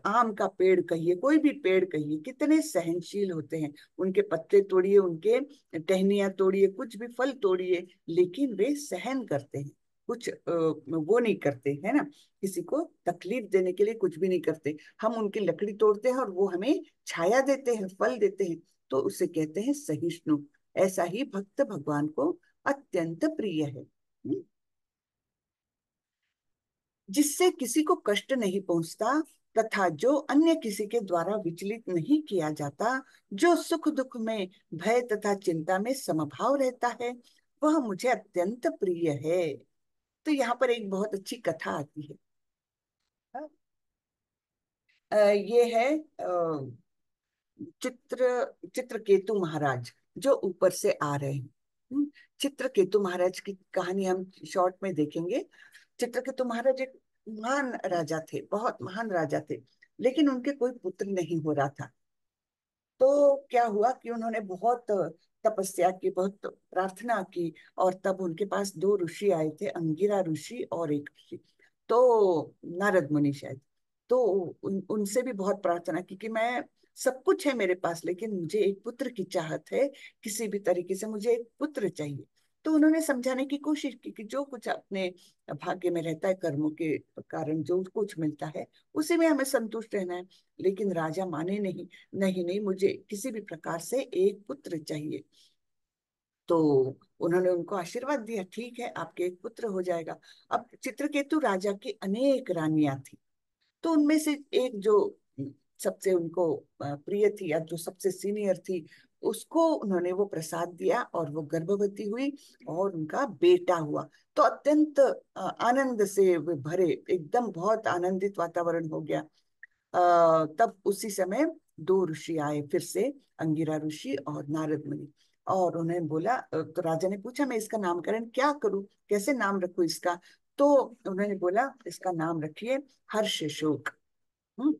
आम का पेड़ कहिए कोई भी पेड़ कहिए कितने सहनशील होते हैं उनके पत्ते तोड़िए उनके टहनिया तोड़िए कुछ भी फल तोड़िए लेकिन वे सहन करते हैं कुछ वो नहीं करते है ना किसी को तकलीफ देने के लिए कुछ भी नहीं करते हम उनकी लकड़ी तोड़ते हैं और वो हमें छाया देते हैं फल देते हैं तो उसे कहते हैं सहिष्णु ऐसा ही भक्त भगवान को अत्यंत प्रिय है हम्म? जिससे किसी को कष्ट नहीं पहुंचता तथा जो अन्य किसी के द्वारा विचलित नहीं किया जाता जो सुख दुख में भय तथा चिंता में समभाव रहता है वह मुझे अत्यंत प्रिय है तो यहाँ पर एक बहुत अच्छी कथा आती है ये है चित्र चित्रकेतु महाराज जो ऊपर से आ रहे हैं हम्म, चित्रकेतु महाराज की कहानी हम शॉर्ट में देखेंगे चित्रकेतु महाराज एक महान राजा थे बहुत महान राजा थे लेकिन उनके कोई पुत्र नहीं हो रहा था तो क्या हुआ कि उन्होंने बहुत तपस्या की बहुत प्रार्थना की और तब उनके पास दो ऋषि आए थे अंगिरा ऋषि और एक ऋषि तो नारद मुनि शायद तो उन, उनसे भी बहुत प्रार्थना की कि मैं सब कुछ है मेरे पास लेकिन मुझे एक पुत्र की चाहत है किसी भी तरीके से मुझे एक पुत्र चाहिए तो उन्होंने समझाने की कोशिश की कि जो कुछ अपने भाग्य में रहता है कर्मों के कारण जो कुछ मिलता है उसी में हमें संतुष्ट रहना है लेकिन राजा माने नहीं नहीं नहीं मुझे किसी भी प्रकार से एक पुत्र चाहिए तो उन्होंने उनको आशीर्वाद दिया ठीक है आपके एक पुत्र हो जाएगा अब चित्रकेतु राजा की अनेक रानियां थी तो उनमें से एक जो सबसे उनको प्रिय थी या जो सबसे सीनियर थी उसको उन्होंने वो प्रसाद दिया और वो गर्भवती हुई और उनका बेटा हुआ तो अत्यंत आनंद से भरे एकदम बहुत आनंदित वातावरण हो गया तब उसी समय दो ऋषि आए फिर से अंगिरा ऋषि और नारद मुनि और उन्होंने बोला तो राजा ने पूछा मैं इसका नामकरण क्या करूं कैसे नाम रखू इसका तो उन्होंने बोला इसका नाम रखिए हर्ष शोक हम्म,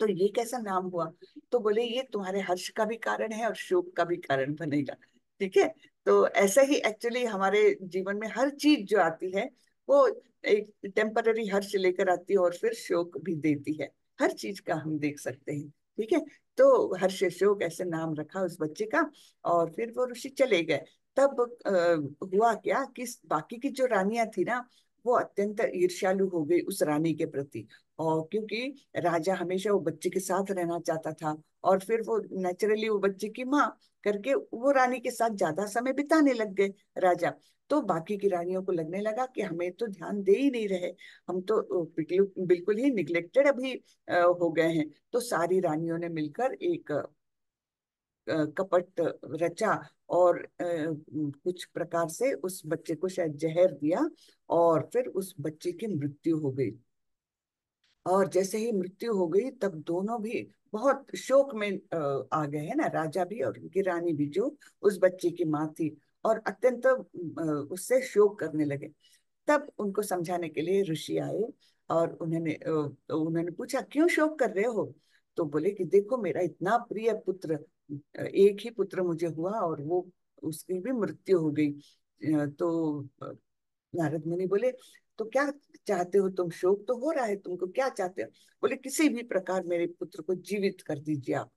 तो ये कैसा नाम हुआ तो बोले ये तुम्हारे हर्ष का भी कारण है और शोक का भी कारण बनेगा ठीक है तो ऐसा ही एक्चुअली हमारे जीवन में हर चीज जो आती है वो एक टेम्पररी हर्ष लेकर आती है और फिर शोक भी देती है हर चीज का हम देख सकते हैं ठीक है तो हर्ष शोक ऐसे नाम रखा उस बच्चे का और फिर वो ऋषि चले गए तब आ, हुआ क्या कि बाकी की जो रानियां थी ना वो अत्यंत ईर्ष्यालु हो गई उस रानी के प्रति और क्योंकि राजा हमेशा वो बच्चे के साथ रहना चाहता था और फिर वो नेचुरली वो बच्चे की माँ करके वो रानी के साथ ज्यादा समय बिताने लग गए राजा तो बाकी की रानियों को लगने लगा कि हमें तो ध्यान दे ही नहीं रहे हम तो बिल्कुल ही निग्लेक्टेड अभी हो गए हैं तो सारी रानियों ने मिलकर एक कपट रचा और कुछ प्रकार से उस बच्चे को शायद जहर दिया और फिर उस बच्चे की मृत्यु हो गई और जैसे ही मृत्यु हो गई तब दोनों भी बहुत शोक में आ गए हैं ना राजा भी और उनकी रानी भी जो उस बच्चे की माँ थी और अत्यंत उससे शोक करने लगे तब उनको समझाने के लिए ऋषि आए और उन्होंने उन्होंने पूछा क्यों शोक कर रहे हो तो बोले कि देखो मेरा इतना प्रिय पुत्र एक ही पुत्र मुझे हुआ और वो उसकी भी मृत्यु हो गई तो नारद मुनि बोले तो क्या चाहते हो तुम शोक तो हो रहा है तुमको क्या चाहते हो बोले किसी भी प्रकार मेरे पुत्र को जीवित कर दीजिए आप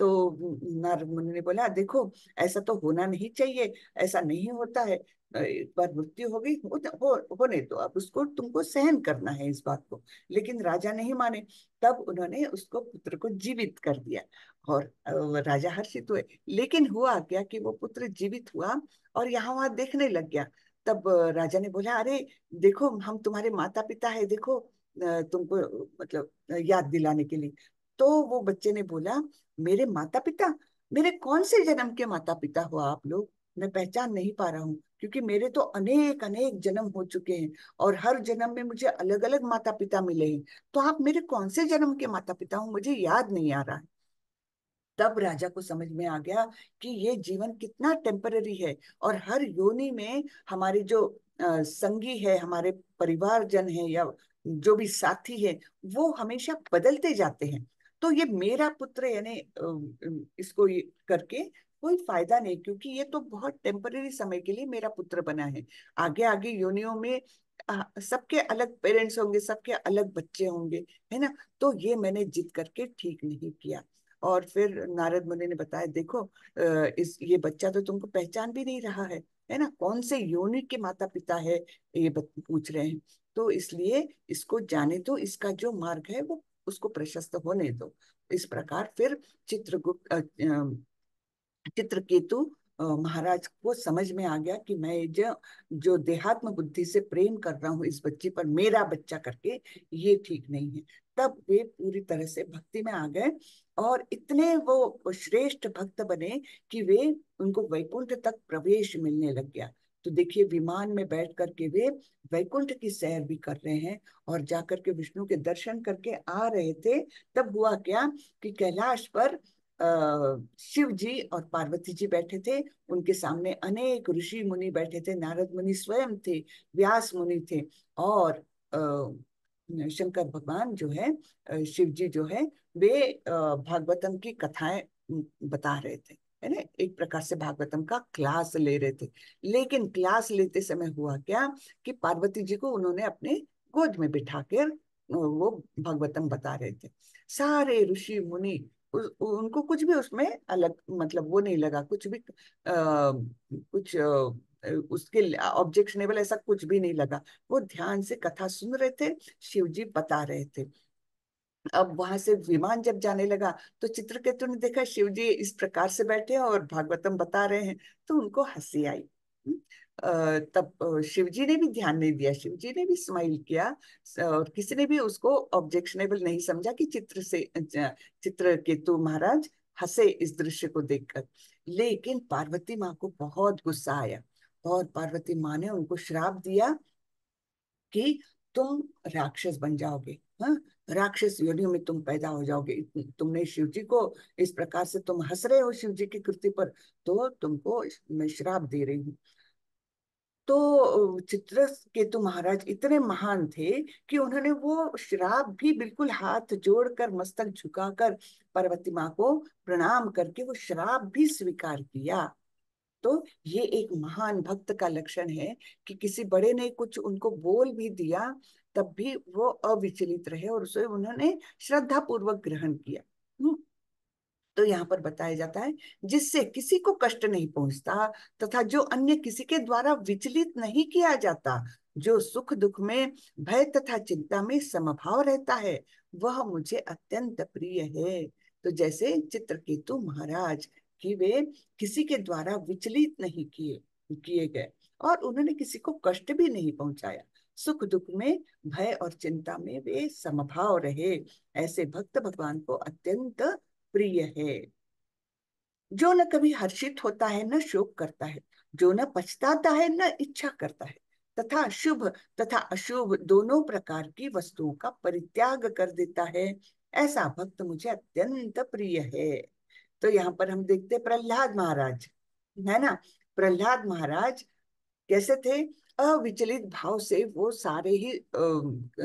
तो नारद मुनि ने बोला देखो ऐसा तो होना नहीं चाहिए ऐसा नहीं होता है एक बार मृत्यु हो गई हो, हो, होने तो अब उसको तुमको सहन करना है इस बात को लेकिन राजा नहीं माने तब उन्होंने उसको पुत्र को जीवित कर दिया और राजा हर्षित हुए लेकिन हुआ क्या कि वो पुत्र जीवित हुआ और यहाँ वहां देखने लग गया तब राजा ने बोला अरे देखो हम तुम्हारे माता पिता है देखो तुमको मतलब याद दिलाने के लिए तो वो बच्चे ने बोला मेरे माता पिता मेरे कौन से जन्म के माता पिता हो आप लोग मैं पहचान नहीं पा रहा हूँ क्योंकि मेरे तो अनेक अनेक जन्म हो चुके हैं और हर जन्म में मुझे अलग अलग माता पिता मिले हैं तो आप मेरे कौन से जन्म के माता पिता हूँ मुझे याद नहीं आ रहा है तब राजा को समझ में आ गया कि ये जीवन कितना टेम्पररी है और हर योनि में हमारे जो संगी है हमारे परिवारजन है या जो भी साथी है वो हमेशा बदलते जाते हैं तो ये मेरा पुत्र यानी इसको करके कोई फायदा नहीं क्योंकि ये तो बहुत टेम्पररी समय के लिए मेरा पुत्र बना है आगे आगे योनियों में सबके अलग पेरेंट्स होंगे सबके अलग बच्चे होंगे है ना तो ये मैंने जिद करके ठीक नहीं किया और फिर नारद मुनि ने बताया देखो इस ये बच्चा तो तुमको पहचान भी नहीं रहा है है ना कौन से योनि के माता पिता है ये पूछ रहे हैं तो इसलिए इसको जाने तो इसका जो मार्ग है वो उसको प्रशस्त होने दो इस प्रकार फिर चित्रगुप्त चित्रकेतु महाराज को समझ में आ गया कि मैं जो जो देहात्म बुद्धि से प्रेम कर रहा हूँ इस बच्ची पर मेरा बच्चा करके ये ठीक नहीं है तब वे पूरी तरह से भक्ति में आ गए और इतने वो श्रेष्ठ भक्त बने कि वे उनको वैकुंठ तक प्रवेश मिलने लग गया तो देखिए विमान में बैठ करके वे वैकुंठ की सैर भी कर रहे हैं और जाकर के विष्णु के दर्शन करके आ रहे थे तब हुआ क्या कि कैलाश पर शिव जी और पार्वती जी बैठे थे उनके सामने अनेक ऋषि मुनि बैठे थे नारद मुनि स्वयं थे व्यास मुनि थे और शंकर भगवान जो है शिव जी जो है वे भागवतम की कथाएं बता रहे थे है ना एक प्रकार से भागवतम का क्लास ले रहे थे लेकिन क्लास लेते समय हुआ क्या कि पार्वती जी को उन्होंने अपने गोद में बिठा कर वो भागवतम बता रहे थे सारे ऋषि मुनि उनको कुछ भी उसमें अलग मतलब वो नहीं लगा कुछ भी आ, कुछ आ, उसके ऑब्जेक्शनेबल ऐसा कुछ भी नहीं लगा वो ध्यान से कथा सुन रहे थे शिव जी बता रहे थे अब वहां से विमान जब जाने लगा तो चित्रकेतु ने देखा शिव जी इस प्रकार से बैठे और भागवतम बता रहे हैं तो उनको हंसी आई हम्म, तब शिव जी ने भी ध्यान नहीं दिया शिव जी ने भी स्माइल किया और किसी ने भी उसको ऑब्जेक्शनेबल नहीं समझा कि चित्र से चित्र केतु महाराज हंसे इस दृश्य को देखकर लेकिन पार्वती माँ को बहुत गुस्सा आया और पार्वती माँ ने उनको श्राप दिया कि तुम राक्षस बन जाओगे हाँ राक्षस योनि में तुम पैदा हो जाओगे तुमने शिव जी को इस प्रकार से तुम हंस रहे हो शिव जी की कृति पर तो तुमको मैं श्राप दे रही हूँ तो चित्र केतु तो महाराज इतने महान थे कि उन्होंने वो श्राप भी बिल्कुल हाथ जोड़कर मस्तक झुकाकर पार्वती माँ को प्रणाम करके वो श्राप भी स्वीकार किया तो ये एक महान भक्त का लक्षण है कि किसी बड़े ने कुछ उनको बोल भी दिया तब भी वो अविचलित रहे और उसे उन्होंने श्रद्धा पूर्वक ग्रहण किया हम्म। तो यहाँ पर बताया जाता है जिससे किसी को कष्ट नहीं पहुंचता तथा जो अन्य किसी के द्वारा विचलित नहीं किया जाता जो सुख दुख में भय तथा चिंता में समभाव रहता है वह मुझे अत्यंत प्रिय है तो जैसे चित्रकेतु महाराज कि वे किसी के द्वारा विचलित नहीं किए किए गए और उन्होंने किसी को कष्ट भी नहीं पहुंचाया सुख दुख में भय और चिंता में वे समभाव रहे ऐसे भक्त भगवान को अत्यंत प्रिय है जो न कभी हर्षित होता है न शोक करता है जो न पछताता है न इच्छा करता है तथा शुभ तथा अशुभ दोनों प्रकार की वस्तुओं का परित्याग कर देता है ऐसा भक्त मुझे अत्यंत प्रिय है तो यहाँ पर हम देखते प्रहलाद महाराज है ना प्रहलाद महाराज कैसे थे अविचलित भाव से वो सारे ही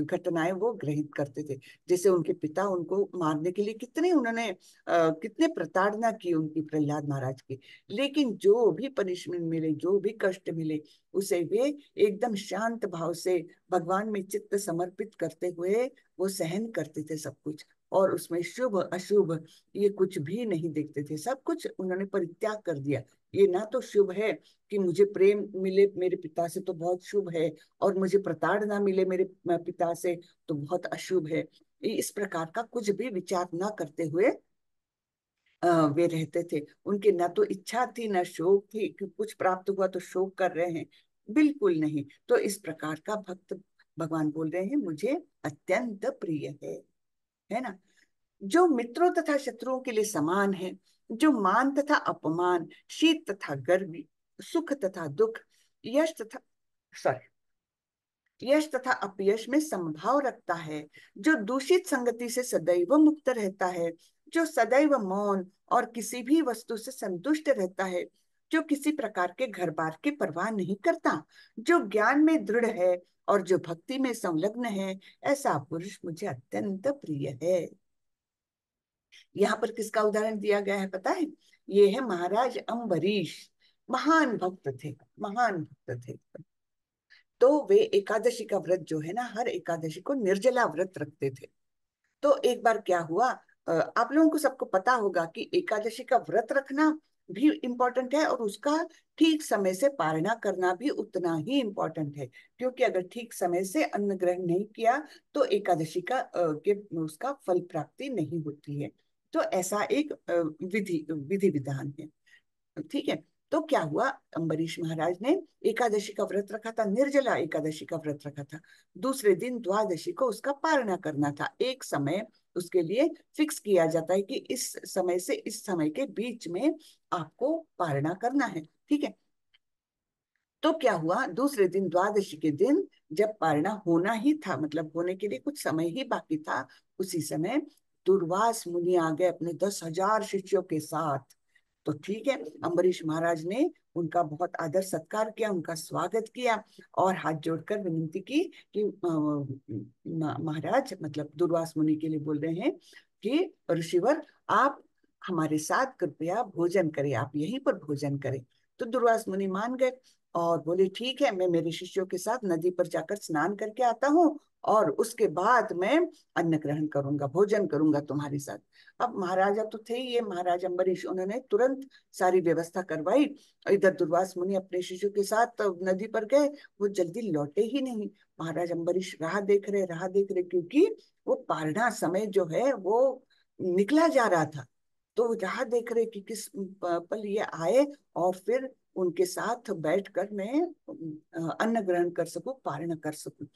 घटनाएं वो ग्रहित करते थे जैसे उनके पिता उनको मारने के लिए कितने उन्होंने कितने प्रताड़ना की उनकी प्रहलाद महाराज की लेकिन जो भी पनिशमेंट मिले जो भी कष्ट मिले उसे वे एकदम शांत भाव से भगवान में चित्त समर्पित करते हुए वो सहन करते थे सब कुछ और उसमें शुभ अशुभ ये कुछ भी नहीं देखते थे सब कुछ उन्होंने परित्याग कर दिया ये ना तो शुभ है कि मुझे प्रेम मिले मेरे पिता से तो बहुत शुभ है और मुझे प्रताड़ना मिले मेरे पिता से तो बहुत अशुभ है इस प्रकार का कुछ भी विचार ना करते हुए वे रहते थे उनके ना तो इच्छा थी ना शोक थी कि कुछ प्राप्त हुआ तो शोक कर रहे हैं बिल्कुल नहीं तो इस प्रकार का भक्त भगवान बोल रहे हैं मुझे अत्यंत प्रिय है है ना जो मित्रों तथा शत्रुओं के लिए समान है जो मान तथा अपमान शीत तथा गर्मी सुख तथा दुख यश तथा सॉरी यश तथा अपयश में संभाव रखता है जो दूषित संगति से सदैव मुक्त रहता है जो सदैव मौन और किसी भी वस्तु से संतुष्ट रहता है जो किसी प्रकार के घर बार की परवाह नहीं करता जो ज्ञान में दृढ़ है और जो भक्ति में संलग्न है ऐसा पुरुष मुझे अत्यंत प्रिय है यहाँ पर किसका उदाहरण दिया गया है पता है ये है महाराज अम्बरीश महान भक्त थे महान भक्त थे तो वे एकादशी का व्रत जो है ना हर एकादशी को निर्जला व्रत रखते थे तो एक बार क्या हुआ आप लोगों को सबको पता होगा कि एकादशी का व्रत रखना भी इम्पोर्टेंट है और उसका ठीक समय से पारणा करना भी उतना ही इम्पोर्टेंट है क्योंकि अगर ठीक समय से अन्न ग्रहण नहीं किया तो एकादशी का के उसका फल प्राप्ति नहीं होती है तो ऐसा एक विधि विधि विधान है ठीक है तो क्या हुआ अम्बरीश महाराज ने एकादशी का व्रत रखा था निर्जला एकादशी का व्रत रखा था दूसरे दिन द्वादशी को उसका पारणा करना था एक समय उसके लिए फिक्स किया जाता है कि इस समय से इस समय के बीच में आपको पारणा करना है ठीक है तो क्या हुआ दूसरे दिन द्वादशी के दिन जब पारणा होना ही था मतलब होने के लिए कुछ समय ही बाकी था उसी समय दुर्वास मुनि आ गए अपने दस हजार शिष्यों के साथ तो ठीक है अम्बरीश महाराज ने उनका बहुत आदर सत्कार किया उनका स्वागत किया और हाथ जोड़कर विनती की कि महाराज मतलब दुर्वास मुनि के लिए बोल रहे हैं कि ऋषिवर आप हमारे साथ कृपया भोजन करें आप यहीं पर भोजन करें तो दुर्वास मुनि मान गए और बोले ठीक है मैं मेरे शिष्यों के साथ नदी पर जाकर स्नान करके आता हूँ और उसके बाद मैं अन्न ग्रहण करूंगा भोजन करूंगा तुम्हारे साथ अब महाराजा तो थे ये महाराज अम्बरीश उन्होंने तुरंत सारी व्यवस्था करवाई इधर दुर्वास मुनि अपने शिष्यों के साथ नदी पर गए वो जल्दी लौटे ही नहीं महाराज अम्बरीश राह देख रहे राह देख रहे क्योंकि वो पारणा समय जो है वो निकला जा रहा था तो राह देख रहे कि किस पल ये आए और फिर उनके साथ बैठकर मैं अन्न ग्रहण कर सकू पारण कर सकू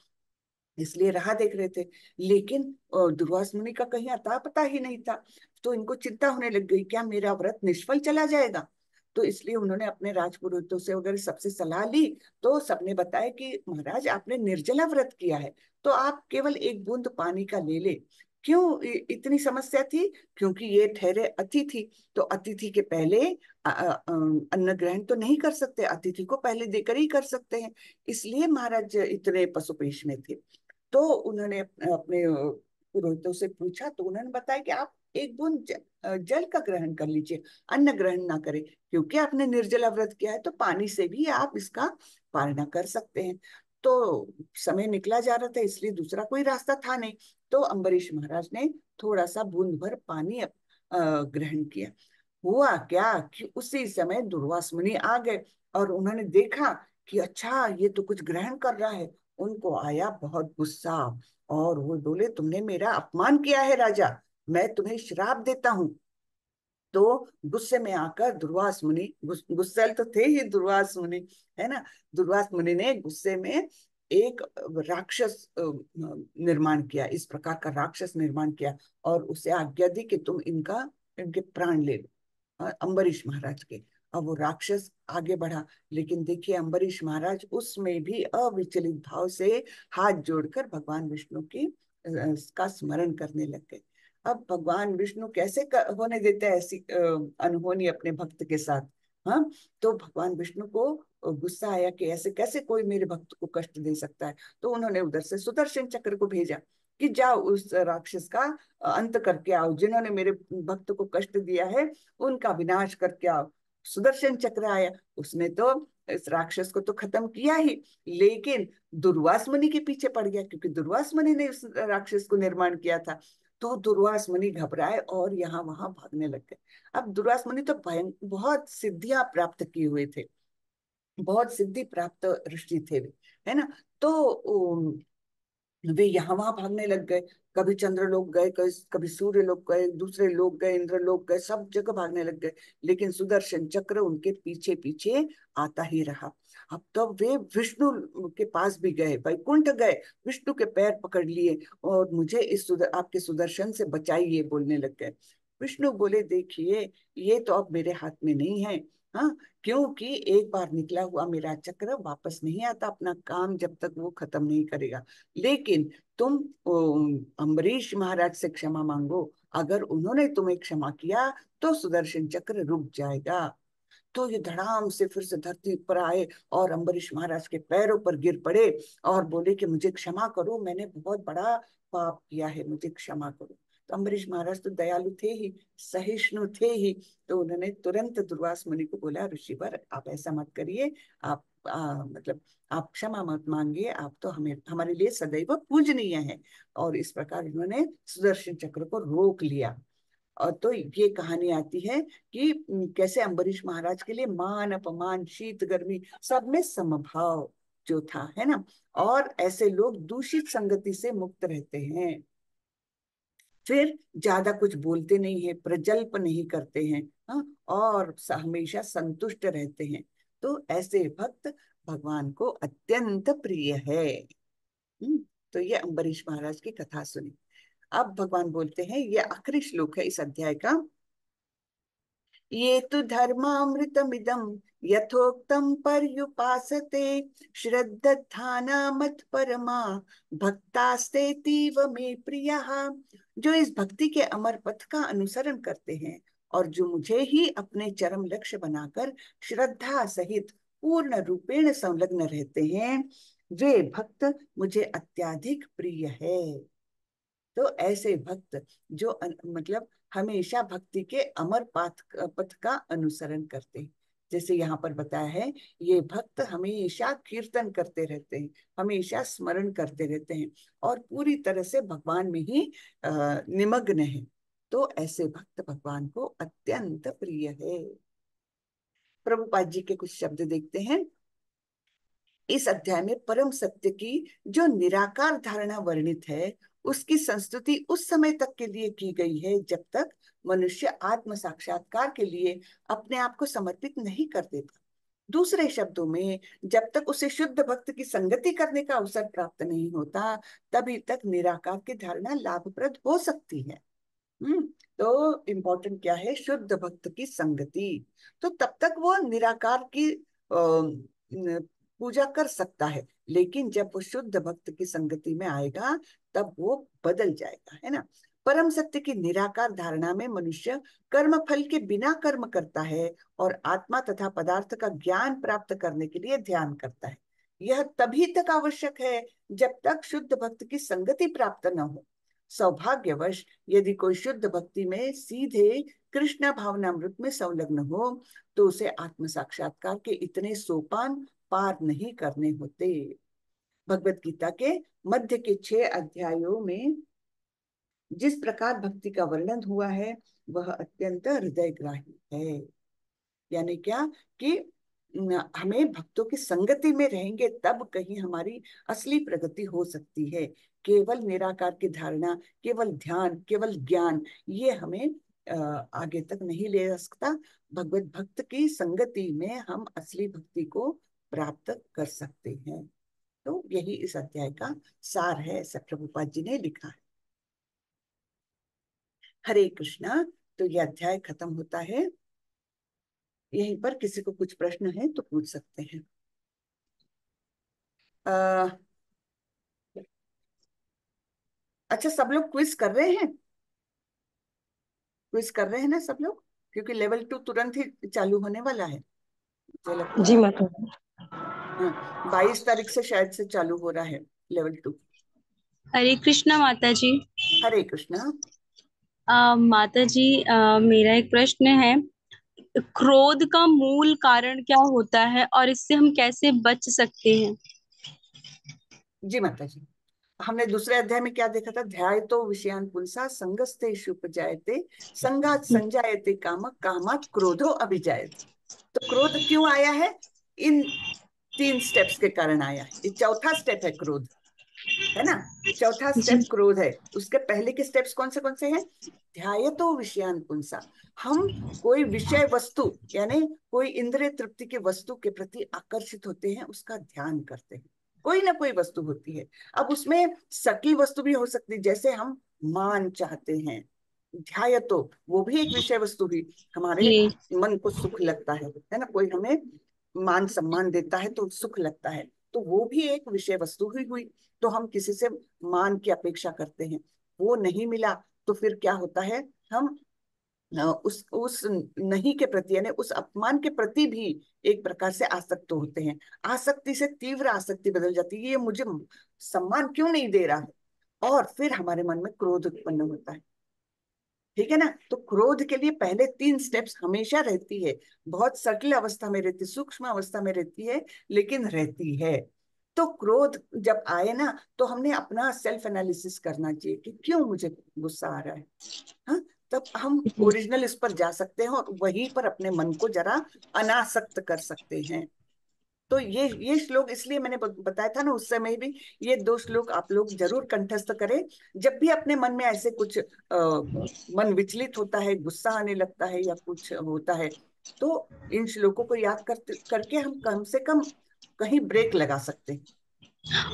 इसलिए रहा देख रहे थे लेकिन दुर्वास मुनि का कहीं अता पता ही नहीं था तो इनको चिंता होने लग गई क्या मेरा व्रत निष्फल चला जाएगा तो इसलिए उन्होंने अपने राजपुरोहितों से वगैरह सबसे सलाह ली तो सबने बताया कि महाराज आपने निर्जला व्रत किया है तो आप केवल एक बूंद पानी का ले ले क्यों इतनी समस्या थी क्योंकि ये ठहरे अतिथि तो अतिथि के पहले अन्न ग्रहण तो नहीं कर सकते अतिथि को पहले देकर ही कर सकते हैं इसलिए महाराज इतने पशुपेश में थे तो उन्होंने अपने पुरोहितों से पूछा तो उन्होंने बताया कि आप एक बूंद जल का ग्रहण कर लीजिए अन्न ग्रहण ना करें क्योंकि आपने निर्जला व्रत किया है तो पानी से भी आप इसका पालना कर सकते हैं तो समय निकला जा रहा था इसलिए दूसरा कोई रास्ता था नहीं तो अम्बरीश महाराज ने थोड़ा सा बूंद भर पानी ग्रहण किया हुआ क्या कि उसी समय दुर्वास मुनि आ गए और उन्होंने देखा कि अच्छा ये तो कुछ ग्रहण कर रहा है उनको आया बहुत गुस्सा और वो बोले तुमने मेरा अपमान किया है राजा मैं तुम्हें श्राप देता हूँ तो गुस्से में आकर दुर्वास मुनि गुस्सेल तो थे ही दुर्वास मुनि है ना दुर्वास मुनि ने गुस्से में एक राक्षस निर्माण किया इस प्रकार का राक्षस निर्माण किया और उसे आज्ञा दी कि तुम इनका इनके प्राण ले लो अम्बरीश महाराज के अब वो राक्षस आगे बढ़ा लेकिन देखिए अम्बरीश महाराज उसमें भी अविचलित भाव से हाथ जोड़कर भगवान विष्णु की का स्मरण करने लग गए अब भगवान विष्णु कैसे होने देते हैं ऐसी अनहोनी अपने भक्त के साथ हाँ तो भगवान विष्णु को गुस्सा आया कि ऐसे कैसे कोई मेरे भक्त को कष्ट दे सकता है तो उन्होंने उधर से सुदर्शन चक्र को भेजा कि जाओ उस राक्षस का अंत करके आओ जिन्होंने मेरे भक्त को कष्ट दिया है उनका विनाश करके आओ सुदर्शन चक्र आया उसने तो इस राक्षस को तो खत्म किया ही लेकिन दुर्वास मुनि के पीछे पड़ गया क्योंकि दुर्वास मुनि ने उस राक्षस को निर्माण किया था तो दुर्वास मुनि घबराए और यहाँ वहां भागने लग गए अब दुर्वास मुनि तो भयं बहुत सिद्धियां प्राप्त किए हुए थे बहुत सिद्धि प्राप्त ऋषि थे वे है ना तो वे यहाँ वहां भागने लग गए कभी चंद्र लोग गए कभी कभी सूर्य लोग गए दूसरे लोग गए इंद्र लोग गए सब जगह भागने लग गए लेकिन सुदर्शन चक्र उनके पीछे पीछे आता ही रहा अब तो वे विष्णु के पास भी गए वैकुंठ गए विष्णु के पैर पकड़ लिए और मुझे इस सुदर, आपके सुदर्शन से बचाइए बोलने लग गए विष्णु बोले देखिए ये तो अब मेरे हाथ में नहीं है हाँ क्योंकि एक बार निकला हुआ मेरा चक्र वापस नहीं आता अपना काम जब तक वो खत्म नहीं करेगा लेकिन तुम अम्बरीश महाराज से क्षमा मांगो अगर उन्होंने तुम्हें क्षमा किया तो सुदर्शन चक्र रुक जाएगा तो ये धड़ाम से फिर से धरती पर आए और अम्बरीश महाराज के पैरों पर गिर पड़े और बोले कि मुझे क्षमा करो मैंने बहुत बड़ा पाप किया है मुझे क्षमा करो तो अम्बरीश महाराज तो दयालु थे ही सहिष्णु थे ही तो उन्होंने तुरंत दुर्वास मुनि को बोला ऋषिवर आप ऐसा मत करिए आप आ, मतलब आप क्षमा मत मांगिए आप तो हमें हमारे लिए सदैव पूजनीय है और इस प्रकार उन्होंने सुदर्शन चक्र को रोक लिया और तो ये कहानी आती है कि कैसे अम्बरीश महाराज के लिए मान अपमान शीत गर्मी सब में समभाव जो था है ना और ऐसे लोग दूषित संगति से मुक्त रहते हैं फिर ज्यादा कुछ बोलते नहीं है प्रजल्प नहीं करते हैं हा? और हमेशा संतुष्ट रहते हैं तो ऐसे भक्त भगवान को अत्यंत प्रिय है हम्म, तो ये अम्बरीश महाराज की कथा सुनी अब भगवान बोलते हैं ये आखिरी श्लोक है इस अध्याय का ये तो धर्मामृतमिदं यथोक्तं पर्युपासते मत परमा भक्तास्ते तीव मे प्रिय जो इस भक्ति के अमर पथ का अनुसरण करते हैं और जो मुझे ही अपने चरम लक्ष्य बनाकर श्रद्धा सहित पूर्ण रूपेण संलग्न रहते हैं वे भक्त मुझे अत्याधिक प्रिय है तो ऐसे भक्त जो मतलब हमेशा भक्ति के अमर पाथ पथ का अनुसरण करते हैं जैसे यहाँ पर बताया है ये भक्त हमेशा कीर्तन करते रहते हैं हमेशा स्मरण करते रहते हैं और पूरी तरह से भगवान में ही निमग्न है तो ऐसे भक्त भगवान को अत्यंत प्रिय है प्रभुपाद जी के कुछ शब्द देखते हैं इस अध्याय में परम सत्य की जो निराकार धारणा वर्णित है उसकी संस्तुति उस समय तक के लिए की गई है जब तक मनुष्य आत्म साक्षात्कार के लिए अपने आप को समर्पित नहीं कर देता दूसरे शब्दों में जब तक उसे शुद्ध भक्त की संगति करने का अवसर प्राप्त नहीं होता तभी तक निराकार की धारणा लाभप्रद हो सकती है हम्म तो इम्पोर्टेंट क्या है शुद्ध भक्त की संगति तो तब तक वो निराकार की पूजा कर सकता है लेकिन जब वो शुद्ध भक्त की संगति में आएगा तब वो बदल जाएगा है ना परम सत्य की निराकार धारणा में मनुष्य कर्म फल के बिना कर्म करता है और आत्मा तथा पदार्थ का ज्ञान प्राप्त करने के लिए ध्यान करता है यह तभी तक आवश्यक है जब तक शुद्ध भक्त की संगति प्राप्त न हो सौभाग्यवश यदि कोई शुद्ध भक्ति में सीधे कृष्ण भावनामृत में संलग्न हो तो उसे आत्म साक्षात्कार के इतने सोपान पार नहीं करने होते भगवत गीता के मध्य के छह अध्यायों में जिस प्रकार भक्ति का वर्णन हुआ है वह अत्यंत हृदयग्राही है यानी क्या कि हमें भक्तों की संगति में रहेंगे तब कहीं हमारी असली प्रगति हो सकती है केवल निराकार की धारणा केवल ध्यान केवल ज्ञान ये हमें आगे तक नहीं ले जा सकता भगवत भक्त की संगति में हम असली भक्ति को प्राप्त कर सकते हैं तो यही इस अध्याय का सार है ऐसा प्रभुपाद जी ने लिखा है हरे कृष्णा तो यह अध्याय खत्म होता है यहीं पर किसी को कुछ प्रश्न है तो पूछ सकते हैं आ, अच्छा सब लोग क्विज कर रहे हैं क्विज कर रहे हैं ना सब लोग क्योंकि लेवल टू तुरंत ही चालू होने वाला है जी माता बाईस तारीख से शायद से चालू हो रहा है लेवल टू हरे कृष्णा माता जी हरे कृष्णा माता जी आ, मेरा एक प्रश्न है क्रोध का मूल कारण क्या होता है और इससे हम कैसे बच सकते हैं जी माता जी हमने दूसरे अध्याय में क्या देखा था ध्याय तो विषयान पुंसा संगस्ते उपजायते संगात संजायते कामक कामात क्रोधो अभिजायते तो क्रोध क्यों आया है इन तीन स्टेप्स के कारण आया ये चौथा स्टेप है क्रोध है ना चौथा स्टेप क्रोध है उसके पहले के स्टेप्स कौन से कौन से हैं ध्यायतो विषयान पुंसा हम कोई विषय वस्तु यानी कोई इंद्रिय तृप्ति की वस्तु के प्रति आकर्षित होते हैं उसका ध्यान करते हैं कोई ना कोई वस्तु होती है अब उसमें सकी वस्तु भी हो सकती है जैसे हम मान चाहते हैं ध्याय तो वो भी एक विषय वस्तु भी हमारे मन को सुख लगता है है ना कोई हमें मान सम्मान देता है तो सुख लगता है तो वो भी एक विषय वस्तु ही हुई तो हम किसी से मान की अपेक्षा करते हैं वो नहीं मिला तो फिर क्या होता है हम उस उस नहीं के प्रति यानी उस अपमान के प्रति भी एक प्रकार से आसक्त होते हैं आसक्ति से तीव्र आसक्ति बदल जाती है ये मुझे सम्मान क्यों नहीं दे रहा है और फिर हमारे मन में क्रोध उत्पन्न होता है ठीक है ना तो क्रोध के लिए पहले तीन स्टेप्स हमेशा रहती है बहुत सटल अवस्था में रहती सूक्ष्म अवस्था में रहती है लेकिन रहती है तो क्रोध जब आए ना तो हमने अपना सेल्फ एनालिसिस करना चाहिए कि क्यों मुझे गुस्सा आ रहा है हा? तब हम ओरिजिनल इस पर जा सकते हैं और वहीं पर अपने मन को जरा अनासक्त कर सकते हैं तो ये ये श्लोक इसलिए मैंने बताया था ना उस समय भी ये दो श्लोक आप लोग जरूर कंठस्थ करें जब भी अपने मन में ऐसे कुछ आ, मन विचलित होता है गुस्सा आने लगता है या कुछ होता है तो इन श्लोकों को याद कर, करके हम कम से कम कहीं ब्रेक लगा सकते हैं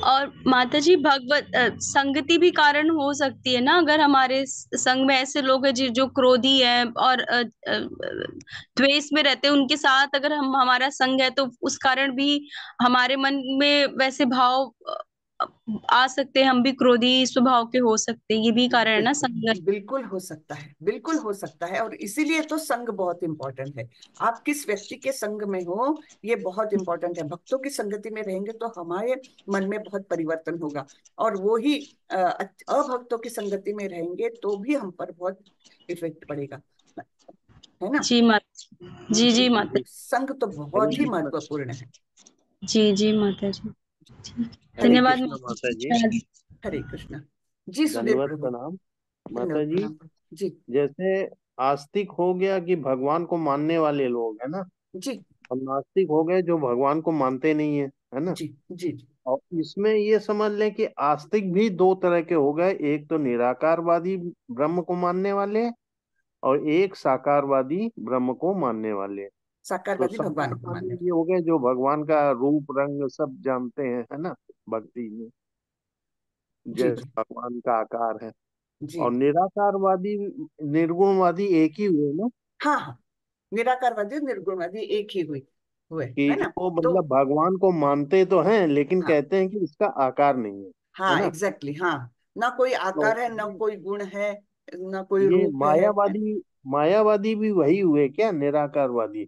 और माता जी भगवत संगति भी कारण हो सकती है ना अगर हमारे संग में ऐसे लोग हैं जो क्रोधी हैं और द्वेष में रहते हैं उनके साथ अगर हम हमारा संग है तो उस कारण भी हमारे मन में वैसे भाव आ सकते हैं हम भी क्रोधी स्वभाव के हो सकते हैं ये भी कारण है ना संघर्ष बिल्कुल हो सकता है बिल्कुल हो सकता है और इसीलिए तो संघ बहुत इम्पोर्टेंट है आप किस व्यक्ति के संग में हो ये बहुत इंपॉर्टेंट है भक्तों की संगति में रहेंगे तो हमारे मन में बहुत परिवर्तन होगा और वो ही अभक्तों की संगति में रहेंगे तो भी हम पर बहुत इफेक्ट पड़ेगा है ना जी माता जी जी तो माता संघ तो बहुत ही महत्वपूर्ण है जी जी माता जी धन्यवाद माता जी हरे कृष्णा जी धन्यवाद प्रणाम माता जी जी जैसे आस्तिक हो गया कि भगवान को मानने वाले लोग है ना जी हम नास्तिक हो गए जो भगवान को मानते नहीं है है ना जी जी और इसमें ये समझ लें कि आस्तिक भी दो तरह के हो गए एक तो निराकारवादी ब्रह्म को मानने वाले और एक साकारवादी ब्रह्म को मानने वाले साकार तो भगवान ये हो गए जो भगवान का रूप रंग सब जानते हैं है ना भक्ति में जैसे भगवान का आकार है और निराकारवादी निर्गुणवादी एक ही हुए ना हाँ, हाँ। निराकारवादी निर्गुणवादी एक ही हुई हुए कि है ना वो तो मतलब तो, भगवान को मानते तो हैं लेकिन हाँ, कहते हैं कि इसका आकार नहीं है हाँ एग्जैक्टली exactly, हाँ ना कोई तो आकार तो, है ना कोई गुण है ना कोई रूप मायावादी मायावादी भी वही हुए क्या निराकारवादी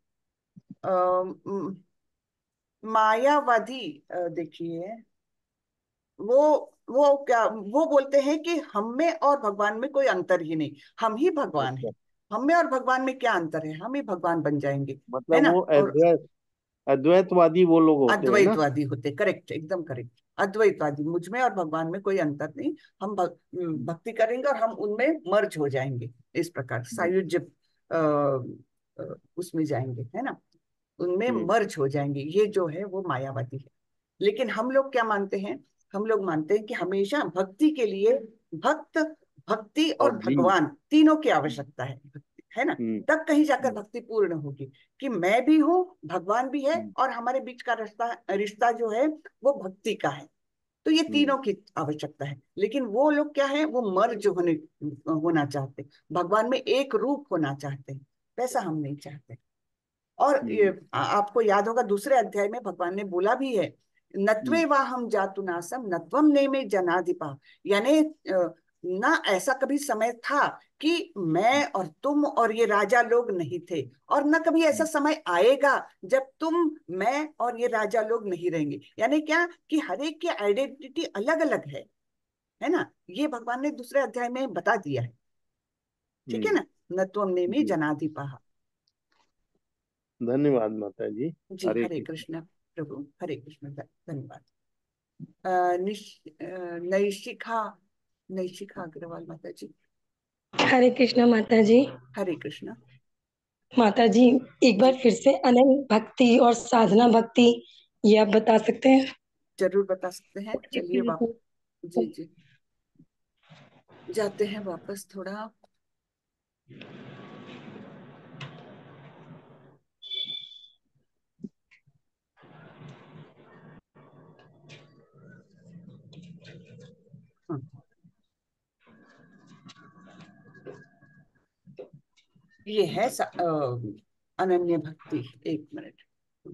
मायावादी देखिए वो वो क्या वो बोलते हैं कि हम में और भगवान में कोई अंतर ही नहीं हम ही भगवान है अच्छा। हम में और भगवान में क्या अंतर है हम ही भगवान बन जाएंगे मतलब है ना वो अद्वैतवादी वो लोग होते अद्वैतवादी होते करेक्ट एकदम करेक्ट अद्वैतवादी मुझमें और भगवान में कोई अंतर नहीं हम भक्ति करेंगे और हम उनमें मर्ज हो जाएंगे इस प्रकार सायुज्य हम्म। उसमें जाएंगे है ना उनमें मर्ज हो जाएंगे ये जो है वो मायावादी है लेकिन हम लोग क्या मानते हैं हम लोग मानते हैं कि हमेशा भक्ति के लिए भक्त भक्ति और भगवान तीनों की आवश्यकता है है ना हम्म। तब कहीं जाकर हम्म। भक्ति पूर्ण होगी कि मैं भी हूँ भगवान भी है हम्म। और हमारे बीच का रिश्ता रिश्ता जो है वो भक्ति का है तो ये तीनों की आवश्यकता है लेकिन वो लोग क्या है वो मर्ज होने होना चाहते भगवान में एक रूप होना चाहते वैसा हम नहीं चाहते और आपको याद होगा दूसरे अध्याय में भगवान ने बोला भी है नत्वे वा हम जातु नासम नत्वम ने में जनाधिपा यानी ना ऐसा कभी समय था कि मैं और तुम और ये राजा लोग नहीं थे और ना कभी ऐसा समय आएगा जब तुम मैं और ये राजा लोग नहीं रहेंगे यानी क्या कि हर एक की आइडेंटिटी अलग अलग है है ना ये भगवान ने दूसरे अध्याय में बता दिया है ठीक है ना न तुम ने में जनाधिपा धन्यवाद माता जी, जी हरे, कृष्ण प्रभु हरे कृष्ण धन्यवाद नैशिखा नैशिखा अग्रवाल माता जी हरे कृष्ण माता जी हरे कृष्ण माता जी एक बार फिर से अनंत भक्ति और साधना भक्ति ये आप बता सकते हैं जरूर बता सकते हैं चलिए जी जी जाते हैं वापस थोड़ा ये है अनन्य भक्ति एक मिनट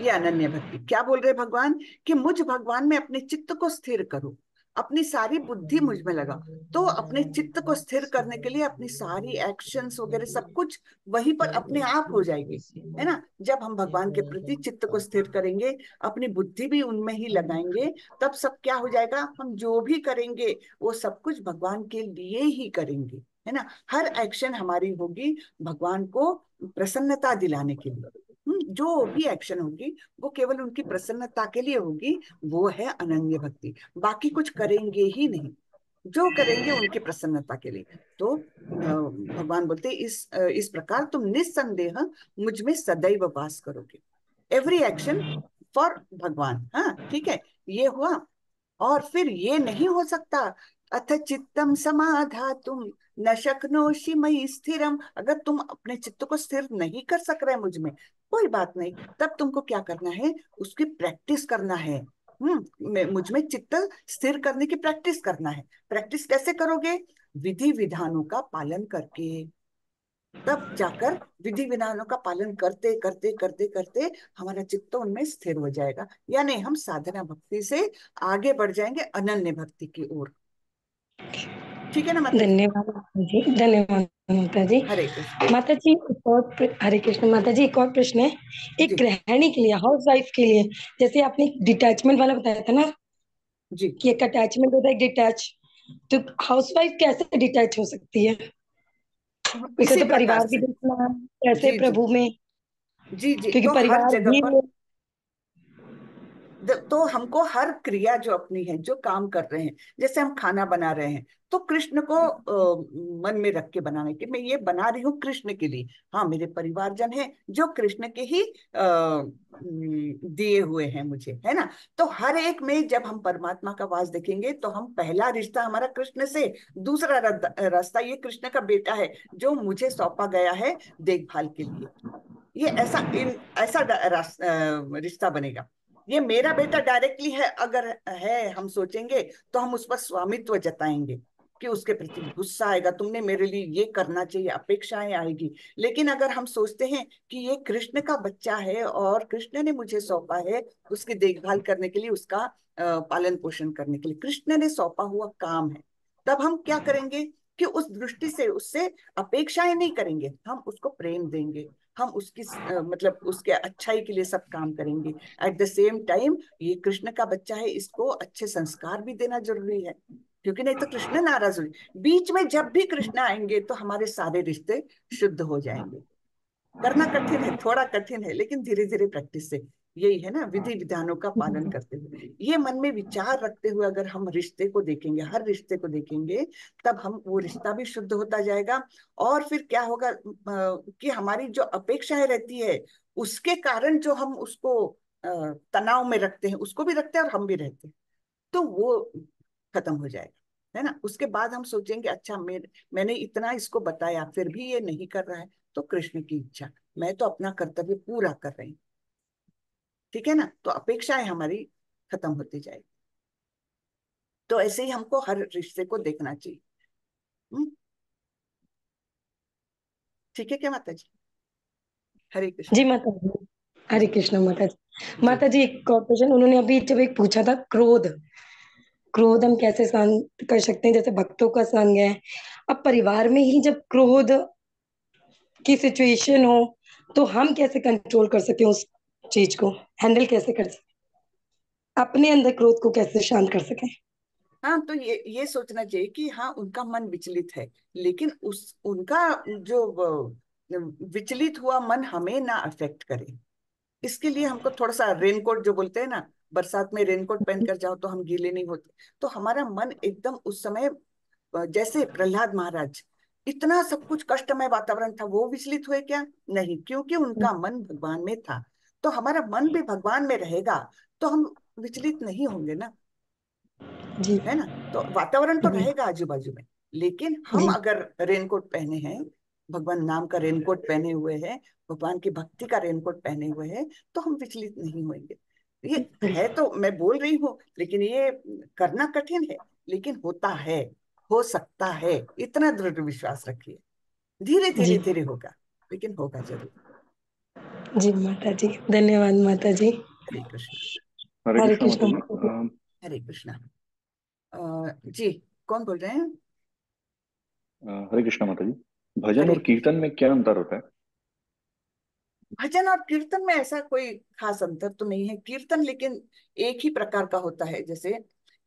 ये अनन्य भक्ति क्या बोल रहे भगवान कि मुझ भगवान में अपने चित्त को स्थिर करो अपनी सारी बुद्धि मुझ में लगा तो अपने चित्त को स्थिर करने के लिए अपनी सारी एक्शन वगैरह सब कुछ वहीं पर अपने आप हो जाएगी है ना जब हम भगवान के प्रति चित्त को स्थिर करेंगे अपनी बुद्धि भी उनमें ही लगाएंगे तब सब क्या हो जाएगा हम जो भी करेंगे वो सब कुछ भगवान के लिए ही करेंगे है ना हर एक्शन हमारी होगी भगवान को प्रसन्नता दिलाने के लिए हम्म, जो भी एक्शन होगी वो केवल उनकी प्रसन्नता के लिए होगी वो है अनन्य भक्ति बाकी कुछ करेंगे ही नहीं जो करेंगे उनकी प्रसन्नता के लिए तो भगवान बोलते इस इस प्रकार तुम निस्संदेह मुझ में सदैव वास करोगे एवरी एक्शन फॉर भगवान हाँ ठीक है ये हुआ और फिर ये नहीं हो सकता अथ चित्तम तुम न शक्नोशी मई स्थिरम अगर तुम अपने चित्त को स्थिर नहीं कर सक रहे मुझ में कोई बात नहीं तब तुमको क्या करना है उसकी प्रैक्टिस करना है हम्म, मुझ में चित्त स्थिर करने की प्रैक्टिस करना है प्रैक्टिस कैसे करोगे विधि विधानों का पालन करके तब जाकर विधि विधानों का पालन करते करते करते करते हमारा चित्त उनमें स्थिर हो जाएगा यानी हम साधना भक्ति से आगे बढ़ जाएंगे अनन्य भक्ति की ओर ठीक है ना माता धन्यवाद जी धन्यवाद माता जी हरे कृष्ण माता जी एक और हरे कृष्ण माता जी एक और प्रश्न है एक गृहिणी के लिए हाउस वाइफ के लिए जैसे आपने डिटैचमेंट वाला बताया था ना जी कि एक अटैचमेंट होता है डिटैच तो हाउस वाइफ कैसे डिटैच हो सकती है तो परिवार भी देखना कैसे प्रभु में जी जी क्योंकि तो परिवार तो हमको हर क्रिया जो अपनी है जो काम कर रहे हैं जैसे हम खाना बना रहे हैं तो कृष्ण को आ, मन में रख के बनाने की मैं ये बना रही हूँ कृष्ण के लिए हाँ मेरे परिवारजन हैं जो कृष्ण के ही दिए हुए हैं मुझे है ना तो हर एक में जब हम परमात्मा का वास देखेंगे तो हम पहला रिश्ता हमारा कृष्ण से दूसरा रास्ता ये कृष्ण का बेटा है जो मुझे सौंपा गया है देखभाल के लिए ये ऐसा इन ऐसा रिश्ता बनेगा ये मेरा बेटा डायरेक्टली है अगर है हम सोचेंगे तो हम उस पर स्वामित्व जताएंगे कि उसके प्रति गुस्सा आएगा तुमने मेरे लिए ये करना चाहिए अपेक्षाएं आएगी लेकिन अगर हम सोचते हैं कि ये कृष्ण का बच्चा है और कृष्ण ने मुझे सौंपा है तो उसकी देखभाल करने के लिए उसका पालन पोषण करने के लिए कृष्ण ने सौंपा हुआ काम है तब हम क्या करेंगे कि उस दृष्टि से उससे अपेक्षाएं नहीं करेंगे हम उसको प्रेम देंगे हम उसकी मतलब उसके अच्छाई के लिए सब काम करेंगे एट द सेम टाइम ये कृष्ण का बच्चा है इसको अच्छे संस्कार भी देना जरूरी है क्योंकि नहीं तो कृष्ण नाराज हो बीच में जब भी कृष्ण आएंगे तो हमारे सारे रिश्ते शुद्ध हो जाएंगे करना कठिन है थोड़ा कठिन है लेकिन धीरे धीरे प्रैक्टिस से यही है ना हाँ। विधि विधानों का हम्म, पालन हम्म। करते हुए ये मन में विचार रखते हुए अगर हम रिश्ते को देखेंगे हर रिश्ते को देखेंगे तब हम वो रिश्ता भी शुद्ध होता जाएगा और फिर क्या होगा कि हमारी जो अपेक्षाएं रहती है उसके कारण जो हम उसको तनाव में रखते हैं उसको भी रखते हैं और हम भी रहते हैं तो वो खत्म हो जाएगा है ना उसके बाद हम सोचेंगे अच्छा मेरे मैंने इतना इसको बताया फिर भी ये नहीं कर रहा है तो कृष्ण की इच्छा मैं तो अपना कर्तव्य पूरा कर रही हूँ ठीक है ना तो अपेक्षाएं हमारी खत्म होती जाएगी तो ऐसे ही हमको हर रिश्ते को देखना चाहिए हम्म? ठीक है क्या माता जी हरे कृष्ण जी माता जी हरे कृष्ण माता जी माता जी एक और क्वेश्चन उन्होंने अभी जब एक पूछा था क्रोध क्रोध हम कैसे शांत कर सकते हैं जैसे भक्तों का संग है अब परिवार में ही जब क्रोध की सिचुएशन हो तो हम कैसे कंट्रोल कर सकते हैं उस चीज को हैंडल कैसे कर सके अपने अंदर क्रोध को कैसे शांत कर सके हाँ तो ये ये सोचना चाहिए कि हाँ उनका मन विचलित है लेकिन उस उनका जो विचलित हुआ मन हमें ना अफेक्ट करे इसके लिए हमको थोड़ा सा रेनकोट जो बोलते हैं ना बरसात में रेनकोट पहन कर जाओ तो हम गीले नहीं होते तो हमारा मन एकदम उस समय जैसे प्रहलाद महाराज इतना सब कुछ कष्टमय वातावरण था वो विचलित हुए क्या नहीं क्योंकि उनका हम्म। मन भगवान में था तो हमारा मन भी भगवान में रहेगा तो हम विचलित नहीं होंगे ना जी है ना तो वातावरण तो रहेगा आजू बाजू में लेकिन हम अगर रेनकोट पहने हैं भगवान नाम का रेनकोट पहने हुए हैं भगवान की भक्ति का रेनकोट पहने हुए हैं तो हम विचलित नहीं होंगे ये है तो मैं बोल रही हूँ लेकिन ये करना कठिन है लेकिन होता है हो सकता है इतना दृढ़ विश्वास रखिए धीरे धीरे धीरे होगा लेकिन होगा जरूर जी माता जी धन्यवाद माता जी हरे कृष्ण हरे कृष्ण हरे कृष्ण जी कौन बोल रहे हैं हरे कृष्ण माता जी भजन और कीर्तन में क्या अंतर होता है भजन और कीर्तन में ऐसा कोई खास अंतर तो नहीं है कीर्तन लेकिन एक ही प्रकार का होता है जैसे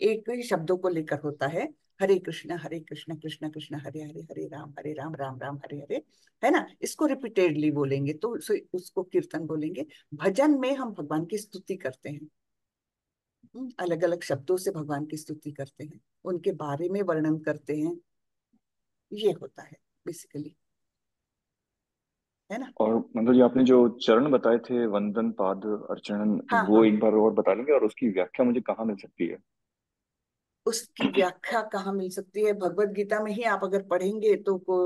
एक ही शब्दों को लेकर होता है हरे कृष्ण हरे कृष्ण कृष्ण कृष्ण हरे हरे हरे राम हरे राम राम राम हरे हरे है ना इसको रिपीटेडली बोलेंगे तो उसको कीर्तन बोलेंगे भजन में हम भगवान की स्तुति करते हैं हम्म, अलग अलग शब्दों से भगवान की स्तुति करते हैं उनके बारे में वर्णन करते हैं ये होता है बेसिकली है ना और मतलब जी आपने जो चरण बताए थे वंदन पाद अर्चन हाँ, वो हाँ, एक बार और बता लेंगे और उसकी व्याख्या मुझे कहाँ मिल सकती है उसकी व्याख्या कहाँ मिल सकती है भगवत गीता में ही आप अगर पढ़ेंगे तो को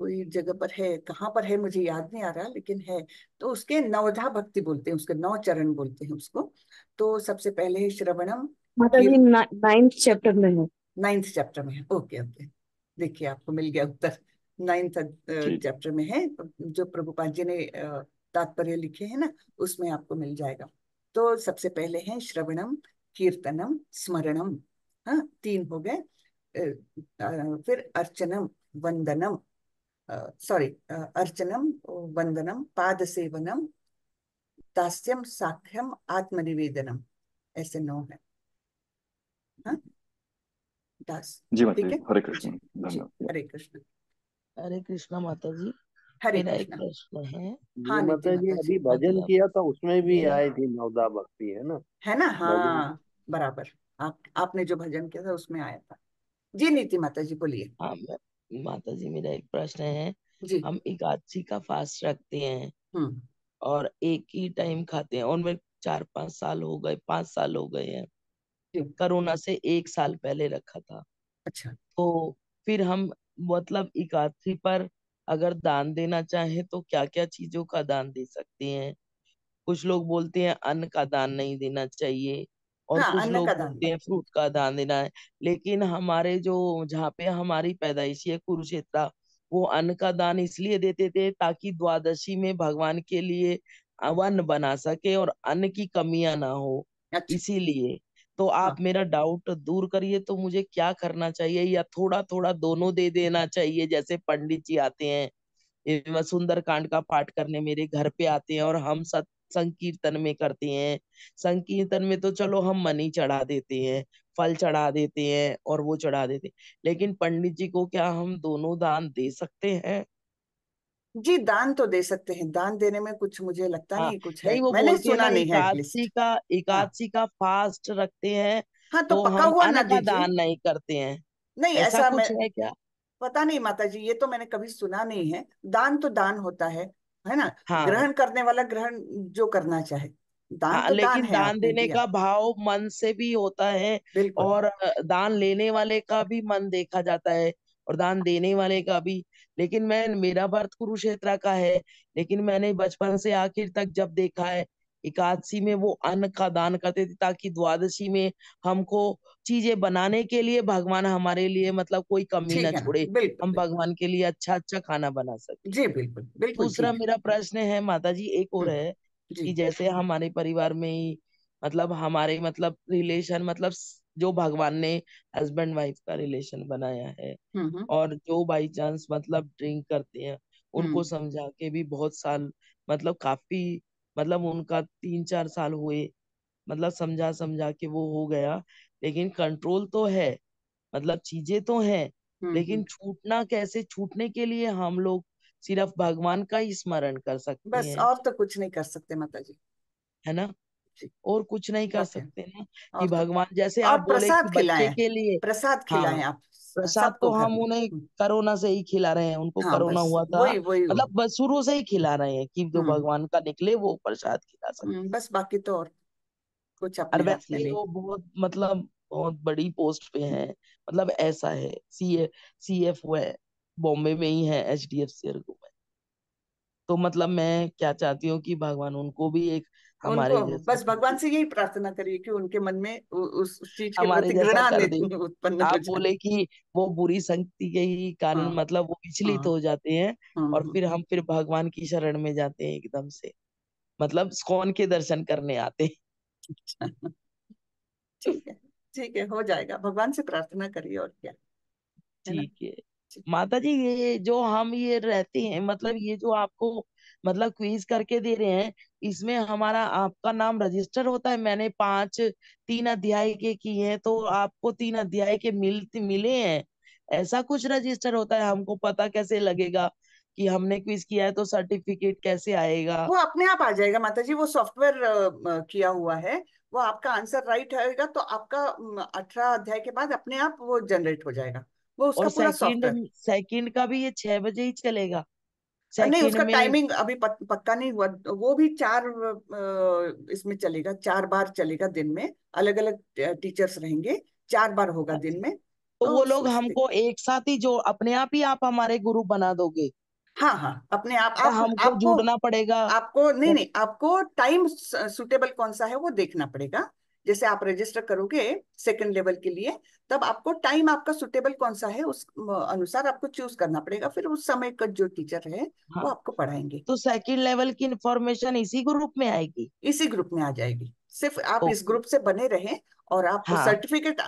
कोई जगह पर है कहाँ पर है मुझे याद नहीं आ रहा लेकिन है तो उसके नवधा भक्ति बोलते हैं उसके नौ चरण बोलते हैं उसको तो सबसे पहले है श्रवणम नाइन्थ चैप्टर में है नाइन्थ चैप्टर में है ओके ओके देखिए आपको मिल गया उत्तर नाइन्थ चैप्टर में है जो प्रभुपाद जी ने तात्पर्य लिखे है ना उसमें आपको मिल जाएगा तो सबसे पहले है श्रवणम कीर्तनम स्मरणम हाँ तीन हो गए फिर अर्चनम वंदनम सॉरी अर्चनम वंदनम पाद सेवनम दास्यम साख्यम आत्मनिवेदनम ऐसे नौ है हाँ? दास ठीक है हरे कृष्ण हरे कृष्ण हरे कृष्ण माता जी हरे कृष्ण है हाँ माता मतलब जी अभी भजन किया था उसमें भी आई थी नवदा भक्ति है ना है ना हाँ बराबर आप आपने जो भजन किया था उसमें आया था जी नीति माता जी बोलिए हाँ, माता जी मेरा एक प्रश्न है जी हम एकादशी का फास्ट रखते हैं हम्म। और एक ही टाइम खाते हैं और मैं चार पांच साल हो गए पांच साल हो गए हैं कोरोना से एक साल पहले रखा था अच्छा तो फिर हम मतलब एकादशी पर अगर दान देना चाहे तो क्या क्या चीजों का दान दे सकते हैं कुछ लोग बोलते हैं अन्न का दान नहीं देना चाहिए और हाँ, कुछ लोग बोलते हैं फ्रूट का दान देना है लेकिन हमारे जो जहाँ पे हमारी पैदाइशी है कुरुक्षेत्र वो अन्न का दान इसलिए देते थे ताकि द्वादशी में भगवान के लिए अन्न बना सके और अन्न की कमियां ना हो अच्छा। इसीलिए तो आप हाँ। मेरा डाउट दूर करिए तो मुझे क्या करना चाहिए या थोड़ा थोड़ा दोनों दे देना चाहिए जैसे पंडित जी आते हैं सुंदर कांड का पाठ करने मेरे घर पे आते हैं और हम सत संकीर्तन में करते हैं संकीर्तन में तो चलो हम मनी चढ़ा देते हैं फल चढ़ा देते हैं और वो चढ़ा देते हैं लेकिन पंडित जी को क्या हम दोनों दान दे सकते हैं जी दान तो दे सकते हैं दान देने में कुछ मुझे लगता हाँ, नहीं कुछ है नहीं, वो मैंने सुना नहीं है एकादशी का हाँ। एकादशी हाँ, का फास्ट रखते हैं हाँ तो, तो पका हम हुआ ना दीजिए दान नहीं करते हैं नहीं ऐसा, ऐसा कुछ है क्या पता नहीं माता जी ये तो मैंने कभी सुना नहीं है दान तो दान होता है है ना हाँ ग्रहण करने वाला ग्रहण जो करना चाहे दान हाँ, तो लेकिन दान, दान देने का भाव मन से भी होता है और दान लेने वाले का भी मन देखा जाता है और दान देने वाले का भी लेकिन मैं मेरा बर्थ कुरुक्षेत्र का है लेकिन मैंने बचपन से आखिर तक जब देखा है एकादशी में वो अन्न का दान करते थे ताकि द्वादशी में हमको चीजें बनाने के लिए भगवान हमारे लिए मतलब कोई कमी ना छोड़े हम भगवान के लिए अच्छा अच्छा खाना बना सके जी बिल्कुल बिल्कुल दूसरा मेरा प्रश्न है माता जी एक और हम्म, है कि जैसे हमारे परिवार में ही मतलब हमारे मतलब रिलेशन मतलब जो भगवान ने हस्बैंड वाइफ का रिलेशन बनाया है हम्म, हम्म। और जो बाई चांस मतलब ड्रिंक करते हैं उनको हम्म। समझा के भी बहुत साल मतलब काफी मतलब उनका तीन चार साल हुए मतलब समझा समझा के वो हो गया लेकिन कंट्रोल तो है मतलब चीजें तो है लेकिन छूटना कैसे छूटने के लिए हम लोग सिर्फ भगवान का ही स्मरण कर सकते बस हैं और तो कुछ नहीं कर सकते माता जी है ना और कुछ नहीं कर सकते हैं कि तो भगवान जैसे आप बोले खिलाए के लिए प्रसाद हाँ, खिलाएं आप प्रसाद को हम उन्हें हम्म। कोरोना से ही खिला रहे हैं उनको हाँ, कोरोना हुआ था मतलब बस शुरू से ही खिला रहे हैं कि जो हम्म। भगवान का निकले वो प्रसाद खिला सकते हम्म, बस बाकी तो और कुछ और वैसे वो तो बहुत मतलब बहुत बड़ी पोस्ट पे है मतलब ऐसा है सी ए सी एफ है बॉम्बे में ही है एच डी एफ सी में तो मतलब मैं क्या चाहती हूँ कि भगवान उनको भी एक हमारे उनको बस भगवान से यही प्रार्थना करिए कि उनके मन में उस चीज हमारे घृणा उत्पन्न आप बोले कि वो बुरी संगति के ही कारण हाँ, मतलब वो विचलित हाँ, हो जाते हैं हाँ, और हाँ। फिर हम फिर भगवान की शरण में जाते हैं एकदम से मतलब कौन के दर्शन करने आते हैं अच्छा। ठीक है ठीक है हो जाएगा भगवान से प्रार्थना करिए और क्या ठीक है माता जी ये जो हम ये रहते हैं मतलब ये जो आपको मतलब क्विज करके दे रहे हैं इसमें हमारा आपका नाम रजिस्टर होता है मैंने पांच तीन अध्याय के किए हैं तो आपको तीन अध्याय के मिल मिले हैं ऐसा कुछ रजिस्टर होता है हमको पता कैसे लगेगा कि हमने क्विज किया है तो सर्टिफिकेट कैसे आएगा वो अपने आप आ जाएगा माता जी वो सॉफ्टवेयर किया हुआ है वो आपका आंसर राइट आएगा तो आपका अठारह अध्याय के बाद अपने आप वो जनरेट हो जाएगा वो उसका और पूरा सेकंड सेकंड का भी ये छह बजे ही चलेगा नहीं उसका में... टाइमिंग अभी पक्का नहीं हुआ वो भी चार इसमें चलेगा चार बार चलेगा दिन में अलग अलग टीचर्स रहेंगे चार बार होगा दिन अच्छा। में तो, तो वो लोग हमको एक साथ ही जो अपने आप ही आप हमारे गुरु बना दोगे हाँ हाँ अपने आप, अच्छा, आप हमको आपको जुड़ना पड़ेगा आपको नहीं तो नहीं आपको टाइम सुटेबल कौन सा है वो देखना पड़ेगा जैसे आप रजिस्टर करोगे सेकंड लेवल के लिए तब आपको टाइम आपका सुटेबल कौन सा है उस अनुसार आपको चूज करना पड़ेगा फिर उस समय का जो टीचर है हाँ। वो आपको पढ़ाएंगे तो सेकंड लेवल की इन्फॉर्मेशन इसी ग्रुप में आएगी इसी ग्रुप में आ जाएगी सिर्फ आप इस ग्रुप से बने रहे और आप हाँ। सर्टिफिकेट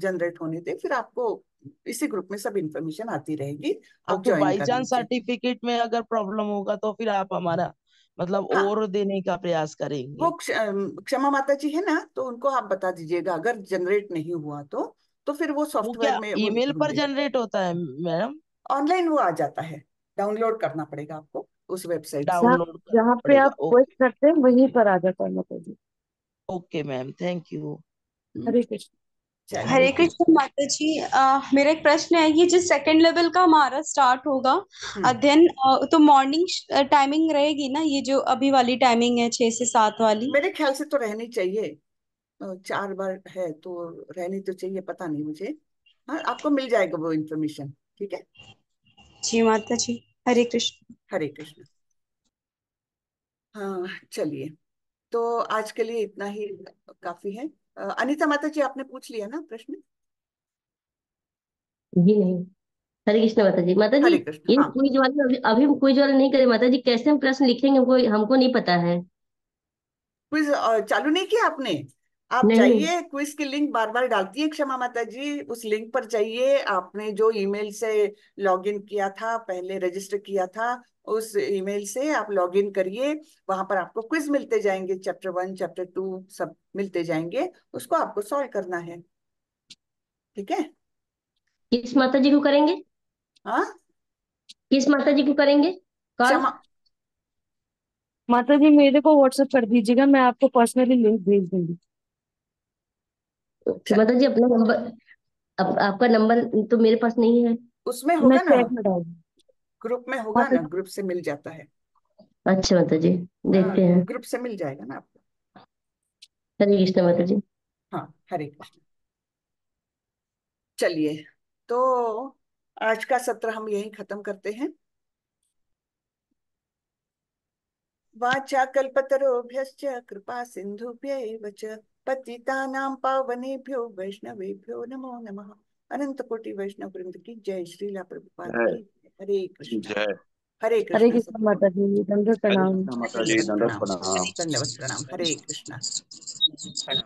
जनरेट होने दे फिर आपको इसी ग्रुप में सब इन्फॉर्मेशन आती रहेगी आप तो सर्टिफिकेट में अगर प्रॉब्लम होगा तो फिर आप हमारा मतलब हाँ, और देने का प्रयास करेंगे वो क्षमा माता जी है ना तो उनको आप बता दीजिएगा अगर जनरेट नहीं हुआ तो तो फिर वो सॉफ्टवेयर में ईमेल पर जनरेट होता है मैडम ऑनलाइन वो आ जाता है डाउनलोड करना पड़ेगा आपको उस वेबसाइट डाउनलोड जहाँ पे आप क्वेश्चन करते हैं वहीं पर आ जाता है okay ma'am thank you Hare Krishna Hare Krishna माता जी मेरा एक प्रश्न है ये जो सेकंड लेवल का हमारा स्टार्ट होगा हम्म। अध्ययन तो मॉर्निंग टाइमिंग रहेगी ना ये जो अभी वाली टाइमिंग है छह से सात वाली मेरे ख्याल से तो रहनी चाहिए चार बार है तो रहनी तो चाहिए पता नहीं मुझे हाँ आपको मिल जाएगा वो इन्फॉर्मेशन ठीक है जी माता जी हरे कृष्ण हरे कृष्ण हाँ चलिए तो आज के लिए इतना ही काफी है अनिता माता जी आपने पूछ लिया ना प्रश्न जी नहीं हरे कृष्ण माता जी माता जी ये हाँ। क्विज वाले अभी, क्विज वाले नहीं करे माता जी कैसे हम प्रश्न लिखेंगे हमको हमको नहीं पता है क्विज चालू नहीं किया आपने आप जाइए क्विज की लिंक बार बार डालती है क्षमा माता जी उस लिंक पर जाइए आपने जो ईमेल से लॉग इन किया था पहले रजिस्टर किया था उस ईमेल से आप लॉगिन करिए वहां पर आपको क्विज मिलते जाएंगे चैप्टर वन चैप्टर टू सब मिलते जाएंगे उसको आपको सॉल्व करना है ठीक है किस माता जी को करेंगे हाँ किस माता जी को करेंगे माता जी मेरे को व्हाट्सएप कर दीजिएगा मैं आपको पर्सनली लिंक भेज दूंगी तो माता जी अपना नंबर अप, आपका नंबर तो मेरे पास नहीं है उसमें होगा ना ग्रुप में होगा ना ग्रुप से मिल जाता है अच्छा माता जी हाँ, देखते हाँ, हैं ग्रुप से मिल जाएगा ना आपको हरे कृष्ण माता जी हाँ हरे कृष्ण चलिए तो आज का सत्र हम यही खत्म करते हैं वाचा कल्पतरोभ्य कृपा सिंधुभ्य पति पावनेभ्यो वैष्णवेभ्यो नमो नमः अनंत कोटि वैष्णव वृंद की जय श्रीला प्रभुपाद की हरे कृष्ण हरे कृष्ण हरे कृष्ण माता जी दंडवत प्रणाम दंडवत प्रणाम दंडवत प्रणाम हरे कृष्ण